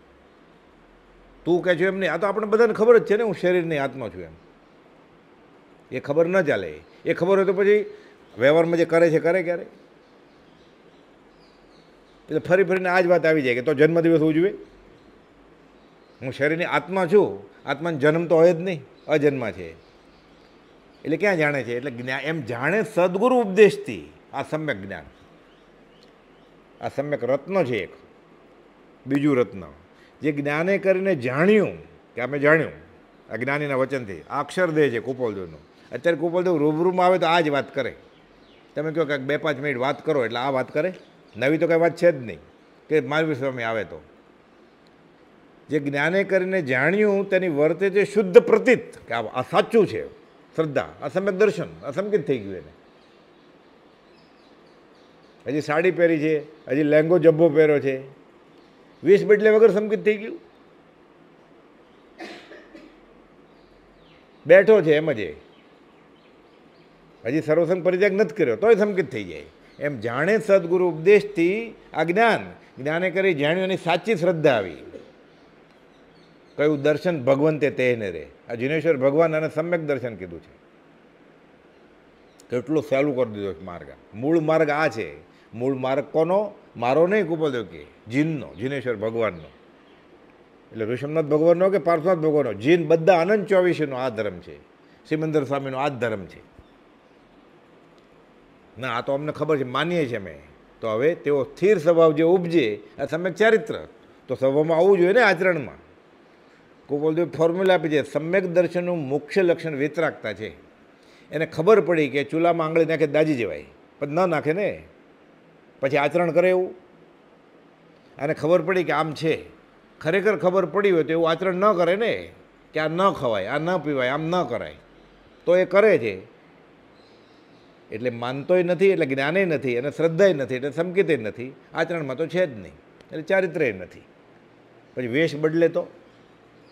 તું કહે છું એમ નહીં આ તો આપણે બધાને ખબર જ છે ને હું શરીરની આત્મા છું એમ એ ખબર ન ચાલે એ ખબર હોય તો પછી વ્યવહારમાં જે કરે છે કરે ક્યારે એટલે ફરી ફરીને આ જ વાત આવી જાય કે તો જન્મદિવસ ઉજવે હું શરીરની આત્મા છું આત્માને જન્મ તો હોય જ નહીં અજન્મા છે એટલે ક્યાં જાણે છે એટલે જ્ઞાન એમ જાણે સદગુરુ ઉપદેશથી આ સમ્યક જ્ઞાન આ સમ્યક રત્ન છે એક બીજું રત્ન જે જ્ઞાને કરીને જાણ્યું કે અમે જાણ્યું આ જ્ઞાનીના વચનથી આ અક્ષરદેહ છે કુપોલદેવનું અત્યારે કુપોલદેવ રૂબરૂમાં આવે તો આ જ વાત કરે તમે કહો કે બે પાંચ મિનિટ વાત કરો એટલે આ વાત કરે નવી તો કંઈ વાત છે જ નહીં કે માલવી સ્વામી આવે તો જે જ્ઞાને કરીને જાણ્યું તેની વર્તે તે શુદ્ધ પ્રતીત કે આ સાચું છે શ્રદ્ધા આ દર્શન અસંકિત થઈ ગયું એને હજી સાડી પહેરી છે હજી લહેંગો જબ્બો પહેર્યો છે વેશ બદલે વગર સંકેત થઈ ગયું બેઠો છે એમ જ હજી સર્વસંગ પરિત્યાગ નથી કર્યો તોય સંકેત થઈ જાય એમ જાણે સદગુરુ ઉપદેશથી આ જ્ઞાન જ્ઞાને કરી જાણ્યું એની સાચી શ્રદ્ધા આવી કયું દર્શન ભગવંતે તેને રહે આ જિનેશ્વર ભગવાન અને સમ્યક દર્શન કીધું છે કેટલું સહેલું કરી દીધો છે માર્ગ મૂળ માર્ગ આ છે મૂળ માર્ગ કોનો મારો નહીં કુપદ્યો કે જીનનો જિનેશ્વર ભગવાનનો એટલે ઋષભનાથ ભગવાનનો કે પાર્થનાથ ભગવાનનો જીન બધા આનંદ ચોવીસીનો આ ધર્મ છે સિમંદર સ્વામીનો આ જ ધર્મ છે ના આ તો અમને ખબર છે માનીએ છીએ અમે તો હવે તેઓ સ્થિર સ્વભાવ જે ઉપજે આ સમય ચારિત્ર તો સ્વભાવમાં આવવું જોઈએ ને આચરણમાં ગોપાલદેવ ફોર્મ્યુલા આપી છે સમ્યક દર્શનનું મુખ્ય લક્ષણ વેતરાગતા છે એને ખબર પડી કે ચૂલામાં આંગળી નાખે દાજી જવાય પણ ન નાખે ને પછી આચરણ કરે એવું અને ખબર પડી કે આમ છે ખરેખર ખબર પડી હોય તો એવું આચરણ ન કરે ને કે આ ન ખવાય આ ન પીવાય આમ ન કરાય તો એ કરે છે એટલે માનતોય નથી એટલે જ્ઞાને નથી અને શ્રદ્ધાય નથી એટલે સંકેતે નથી આચરણમાં તો છે જ નહીં એટલે ચારિત્ર્ય નથી પછી વેશ બદલે તો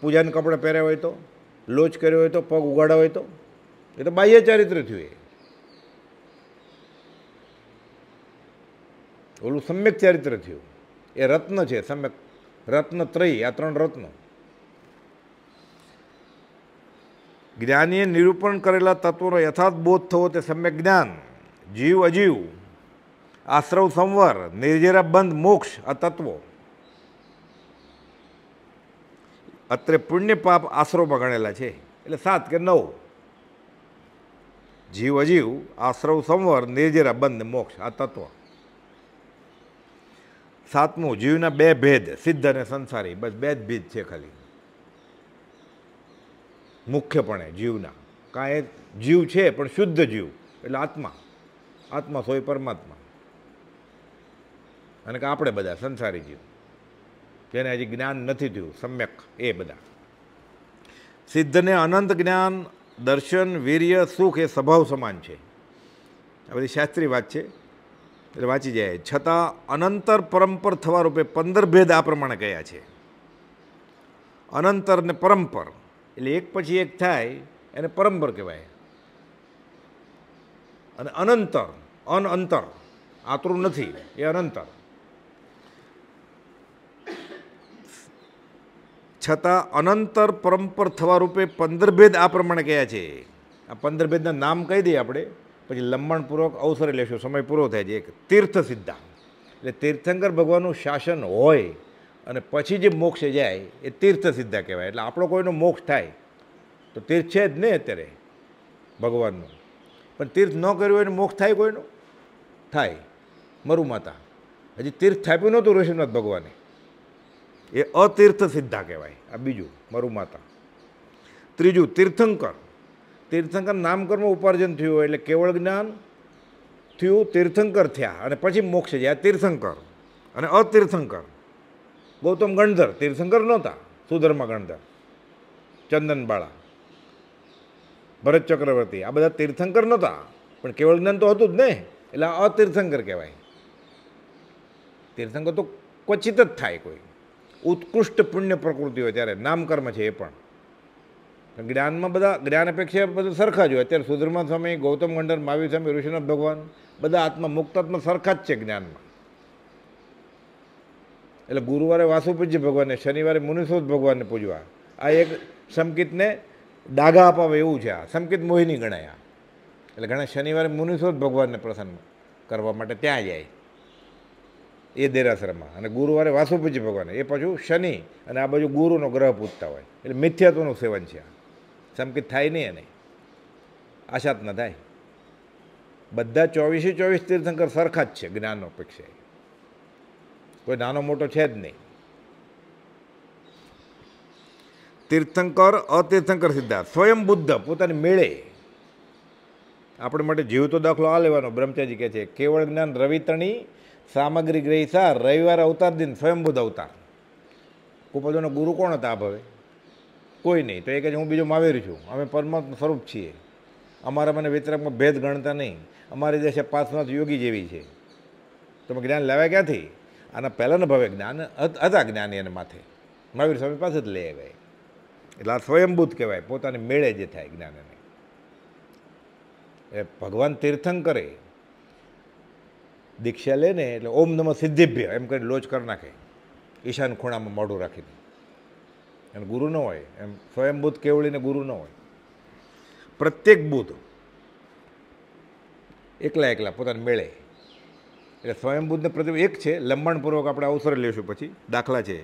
પૂજાને કપડાં પહેર્યા હોય તો લોચ કર્યો હોય તો પગ ઉગાડ્યો હોય તો એ તો બાહ્ય ચારિત્ર થયું એ ઓલું સમ્યક ચારિત્ર થયું એ રત્ન છે સમ્યક રત્ન ત્રય આ ત્રણ રત્નો જ્ઞાનીએ નિરૂપણ કરેલા તત્વોનો યથાર્થ બોધ થવો તે સમ્યક જ્ઞાન જીવ અજીવ આશ્રવ સંવર નિર્જરા બંધ મોક્ષ આ તત્વો અત્રે પુણ્યપાપ પાપ આશરોમાં ગણેલા છે એટલે સાત કે નવ જીવ અજીવ આશ્રવ સંવર નિર્જરા બંધ મોક્ષ આ તત્વ સાતમું જીવના બે ભેદ સિદ્ધ અને સંસારી બસ બે જ ભેદ છે ખાલી મુખ્યપણે જીવના કાંઈ જીવ છે પણ શુદ્ધ જીવ એટલે આત્મા આત્મા સોય પરમાત્મા અને કે આપણે બધા સંસારી જીવ જેને હજી જ્ઞાન નથી થયું સમ્યક એ બધા સિદ્ધને અનંત જ્ઞાન દર્શન વીર્ય સુખ એ સ્વભાવ સમાન છે આ બધી શાસ્ત્રીય વાત છે એટલે વાંચી જાય છતાં અનંતર પરંપર થવા રૂપે પંદર ભેદ આ પ્રમાણે કયા છે અનંતર ને પરંપર એટલે એક પછી એક થાય એને પરંપર કહેવાય અને અનંતર અનઅંતર આતરું નથી એ અનંતર છતાં અનંતર પરંપર થવા રૂપે પંદર ભેદ આ પ્રમાણે કયા છે આ પંદર ભેદના નામ કહી દઈએ આપણે પછી લંબાણપૂર્વક અવસરે લેશું સમય પૂરો થાય છે એક તીર્થ સિદ્ધા એટલે તીર્થંકર ભગવાનનું શાસન હોય અને પછી જે મોક્ષ જાય એ તીર્થ સિદ્ધા કહેવાય એટલે આપણો કોઈનો મોક્ષ થાય તો તીર્થ છે જ નહીં અત્યારે ભગવાનનું પણ તીર્થ ન કર્યું હોય મોક્ષ થાય કોઈનો થાય મરુમાતા હજી તીર્થ થાપ્યું નહોતું ઋષિનાથ ભગવાને એ અતીર્થ સિદ્ધા કહેવાય આ બીજું મરુમાતા ત્રીજું તીર્થંકર તીર્થંકર નામકર્મ ઉપાર્જન થયું એટલે કેવળ જ્ઞાન થયું તીર્થંકર થયા અને પછી મોક્ષ છે તીર્થંકર અને અતીર્થંકર ગૌતમ ગણધર તીર્થંકર નહોતા સુધર્મા ગણધર ચંદનબાળા ભરત ચક્રવર્તી આ બધા તીર્થંકર નહોતા પણ કેવળ જ્ઞાન તો હતું જ ને એટલે અતીર્થંકર કહેવાય તીર્થંકર તો ક્વચિત જ થાય કોઈ ઉત્કૃષ્ટ પુણ્ય પ્રકૃતિ હોય ત્યારે નામકર્મ છે એ પણ જ્ઞાનમાં બધા જ્ઞાન અપેક્ષા બધું સરખા જ હોય અત્યારે સુધર્મા સ્વામી ગૌતમ ગંડર માવી સ્વામી ઋષિનાથ ભગવાન બધા આત્મા મુક્તાત્મા સરખા જ છે જ્ઞાનમાં એટલે ગુરુવારે વાસુપૂજ્ય ભગવાનને શનિવારે મુનિસોદ ભગવાનને પૂજવા આ એક સમકિતને ડાઘા અપાવે એવું છે આ સંકેત મોહિની ગણાય આ એટલે ઘણા શનિવારે મુનિસોદ ભગવાનને પ્રસન્ન કરવા માટે ત્યાં જાય એ દેરાસરમાં અને ગુરુવારે વાસુપૂજ્ય ભગવાન એ પાછું શનિ અને આ બાજુ ગુરુનો ગ્રહ પૂજતા હોય એટલે મિથ્યાત્વનું સેવન છે સંકિત થાય નહીં એને આશાત ન થાય બધા ચોવીસે ચોવીસ તીર્થંકર સરખા જ છે જ્ઞાન અપેક્ષાએ કોઈ નાનો મોટો છે જ નહીં તીર્થંકર અતીર્થંકર સિદ્ધાર્થ સ્વયં બુદ્ધ પોતાને મેળે આપણે માટે જીવતો દાખલો આ લેવાનો બ્રહ્મચારી કહે છે કેવળ જ્ઞાન રવિતણી સામગ્રી ગ્રહી સાર રવિવાર અવતાર દિન સ્વયંભૂત અવતાર કુપદોનો ગુરુ કોણ હતા આ ભવે કોઈ નહીં તો એ કહે છે હું બીજો માવેર છું અમે પરમાત્મા સ્વરૂપ છીએ અમારા મને વિતરકમાં ભેદ ગણતા નહીં અમારી દેશે છે યોગી જેવી છે તમે જ્ઞાન લાવ્યા ક્યાંથી આના પહેલાંના ભવે જ્ઞાન હતા જ્ઞાની એને માથે મહાવીર સ્વામી પાસે જ લઈ આવ્યા એટલે આ સ્વયંભૂત કહેવાય પોતાને મેળે જે થાય જ્ઞાનને એ ભગવાન તીર્થંકરે દીક્ષા લે ને એટલે ઓમ નમઃ સિદ્ધિભ્ય એમ કરીને લોચ કરી નાખે ઈશાન ખૂણામાં મોઢું રાખીને અને ગુરુ ન હોય એમ સ્વયંભૂત કેવળીને ગુરુ ન હોય પ્રત્યેક બુદ્ધ એકલા એકલા પોતાને મેળે એટલે સ્વયંબુદ્ધને પ્રતિ એક છે લંબણપૂર્વક આપણે અવસર લેશું પછી દાખલા છે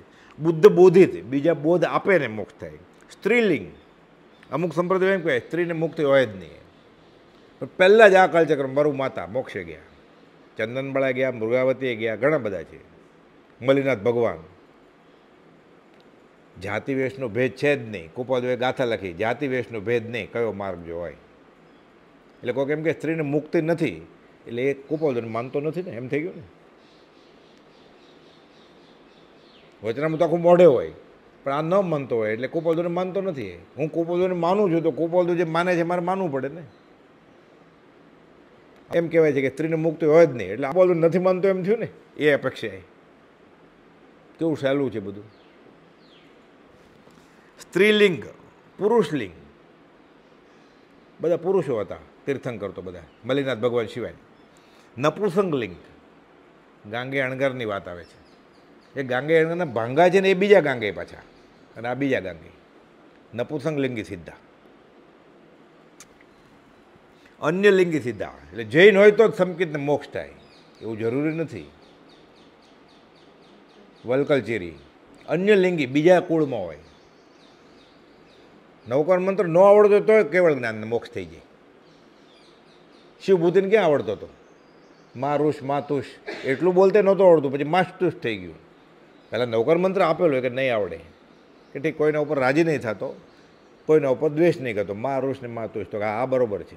બુદ્ધ બોધિત બીજા બોધ આપે ને મોક્ષ થાય સ્ત્રીલિંગ અમુક સંપ્રદાય એમ કહેવાય સ્ત્રીને મુક્તિ હોય જ નહીં પણ પહેલાં જ આ કાલચક્રમ મારું માતા મોક્ષે ગયા ચંદનબળા ગયા મૃગાવતીએ ગયા ઘણા બધા છે મલિનાથ ભગવાન જાતિ વેશનો ભેદ છે જ નહીં કુપોદવે ગાથા લખી જાતિ વેશનો ભેદ નહીં કયો માર્ગ જોવાય એટલે કહો કેમ કે સ્ત્રીને મુક્તિ નથી એટલે એ કુપોદન માનતો નથી ને એમ થઈ ગયું ને વચનામાં તો આખું મોઢે હોય પણ આ ન માનતો હોય એટલે કુપોદુને માનતો નથી હું કુપોદુને માનું છું તો કુપોદુ જે માને છે મારે માનવું પડે ને એમ કહેવાય છે કે સ્ત્રીને મુક્તિ હોય જ નહીં એટલે આ બોલું નથી માનતો એમ થયું ને એ અપેક્ષાએ કેવું સહેલું છે બધું સ્ત્રીલિંગ પુરુષલિંગ બધા પુરુષો હતા તીર્થંકર તો બધા મલિનાથ ભગવાન સિવાય નપુસંગલિંગ ગાંગે અણગારની વાત આવે છે એ ગાંગે અણગારના ભાંગા છે ને એ બીજા ગાંગે પાછા અને આ બીજા ગાંગે નપુસંગલિંગી સિદ્ધા અન્ય લિંગી સીધા એટલે જૈન હોય તો જ સમકિતને મોક્ષ થાય એવું જરૂરી નથી વલકલચેરી અન્ય લિંગી બીજા કુળમાં હોય નવકાર મંત્ર ન આવડતો તો કેવળ જ્ઞાનને મોક્ષ થઈ જાય શિવભૂતિને ક્યાં આવડતો હતો મારુષ માતુષ એટલું બોલતે નહોતું આવડતું પછી માસ્તુષ થઈ ગયું પહેલાં નવકાર મંત્ર આપેલો કે નહીં આવડે કે કોઈના ઉપર રાજી નહીં થતો કોઈના ઉપર દ્વેષ નહીં કરતો મા મારુષ ને માતુષ તો આ બરાબર છે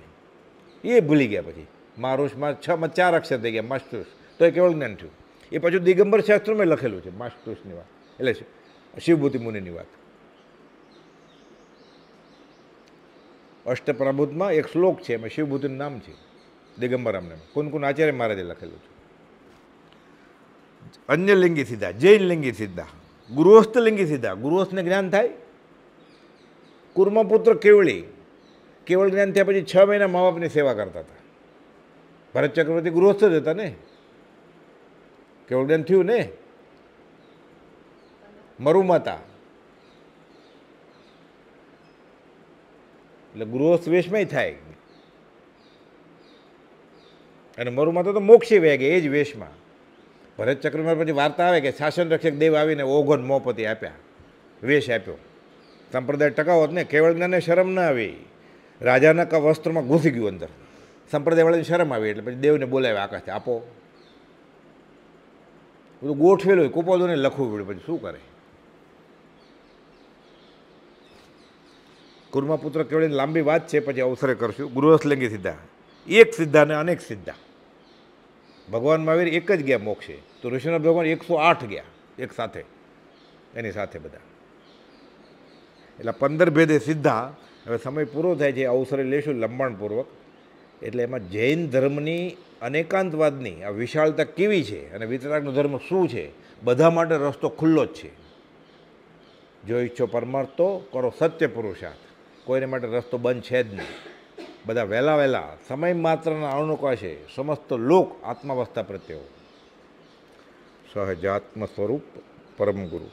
એ ભૂલી ગયા પછી મારુષમાં છમાં ચાર અક્ષર થઈ ગયા માસ્તુષ તો એ કેવળ જ્ઞાન થયું એ પાછું દિગંબર શાસ્ત્રમાં લખેલું છે માસ્ટુસની વાત એટલે શિવભૂતિ મુનિની વાત અષ્ટપ્રભુતમાં એક શ્લોક છે એમાં શિવભૂતિનું નામ છે દિગંબર અમને કુન કુન આચાર્ય મહારાજે લખેલું છે અન્ય લિંગી સિદ્ધા જૈન લિંગી સિદ્ધા ગૃહસ્થ લિંગી સિદ્ધા ગૃહસ્થને જ્ઞાન થાય કુર્મપુત્ર કેવળી કેવળ જ્ઞાન થયા પછી છ મહિના મા બાપની સેવા કરતા હતા ભરત ચક્રવર્તી ગૃહસ્થ જ હતા ને કેવળ જ્ઞાન થયું ને મરુમાતા એટલે ગૃહસ્થ વેશમાં થાય અને મરુમાતા તો મોક્ષી વહે ગયા એ જ વેશમાં ભરત ચક્રવર્તી પછી વાર્તા આવે કે શાસન રક્ષક દેવ આવીને ઓઘન મોપતિ આપ્યા વેશ આપ્યો સંપ્રદાય ટકાવત ને કેવળ જ્ઞાનને શરમ ના આવી રાજાના વસ્ત્રમાં ઘૂસી ગયું અંદર સંપ્રદાયવાળાને શરમ આવી એટલે પછી દેવને બોલાવ્યા આકાશથી આપો બધું ગોઠવેલું હોય કુપોદોને લખવું પડ્યું પછી શું કરે કુર્મા પુત્ર લાંબી વાત છે પછી અવસરે કરશું ગૃહસ્થલિંગી સિદ્ધા એક સિદ્ધાને અનેક સિદ્ધા ભગવાન મહાવીર એક જ ગયા મોક્ષે તો ઋષિના ભગવાન એકસો આઠ ગયા એક સાથે એની સાથે બધા એટલે પંદર ભેદે સિદ્ધા હવે સમય પૂરો થાય છે અવસરે લેશું લંબાણપૂર્વક એટલે એમાં જૈન ધર્મની અનેકાંતવાદની આ વિશાળતા કેવી છે અને વિતરાગનો ધર્મ શું છે બધા માટે રસ્તો ખુલ્લો જ છે જો ઈચ્છો પરમાર્થ તો કરો સત્ય પુરુષાર્થ કોઈને માટે રસ્તો બંધ છે જ નહીં બધા વહેલા વહેલા સમય માત્રના અણુકાશે સમસ્ત લોક આત્માવસ્થા પ્રત્યે સહજાત્મ સ્વરૂપ પરમ ગુરુ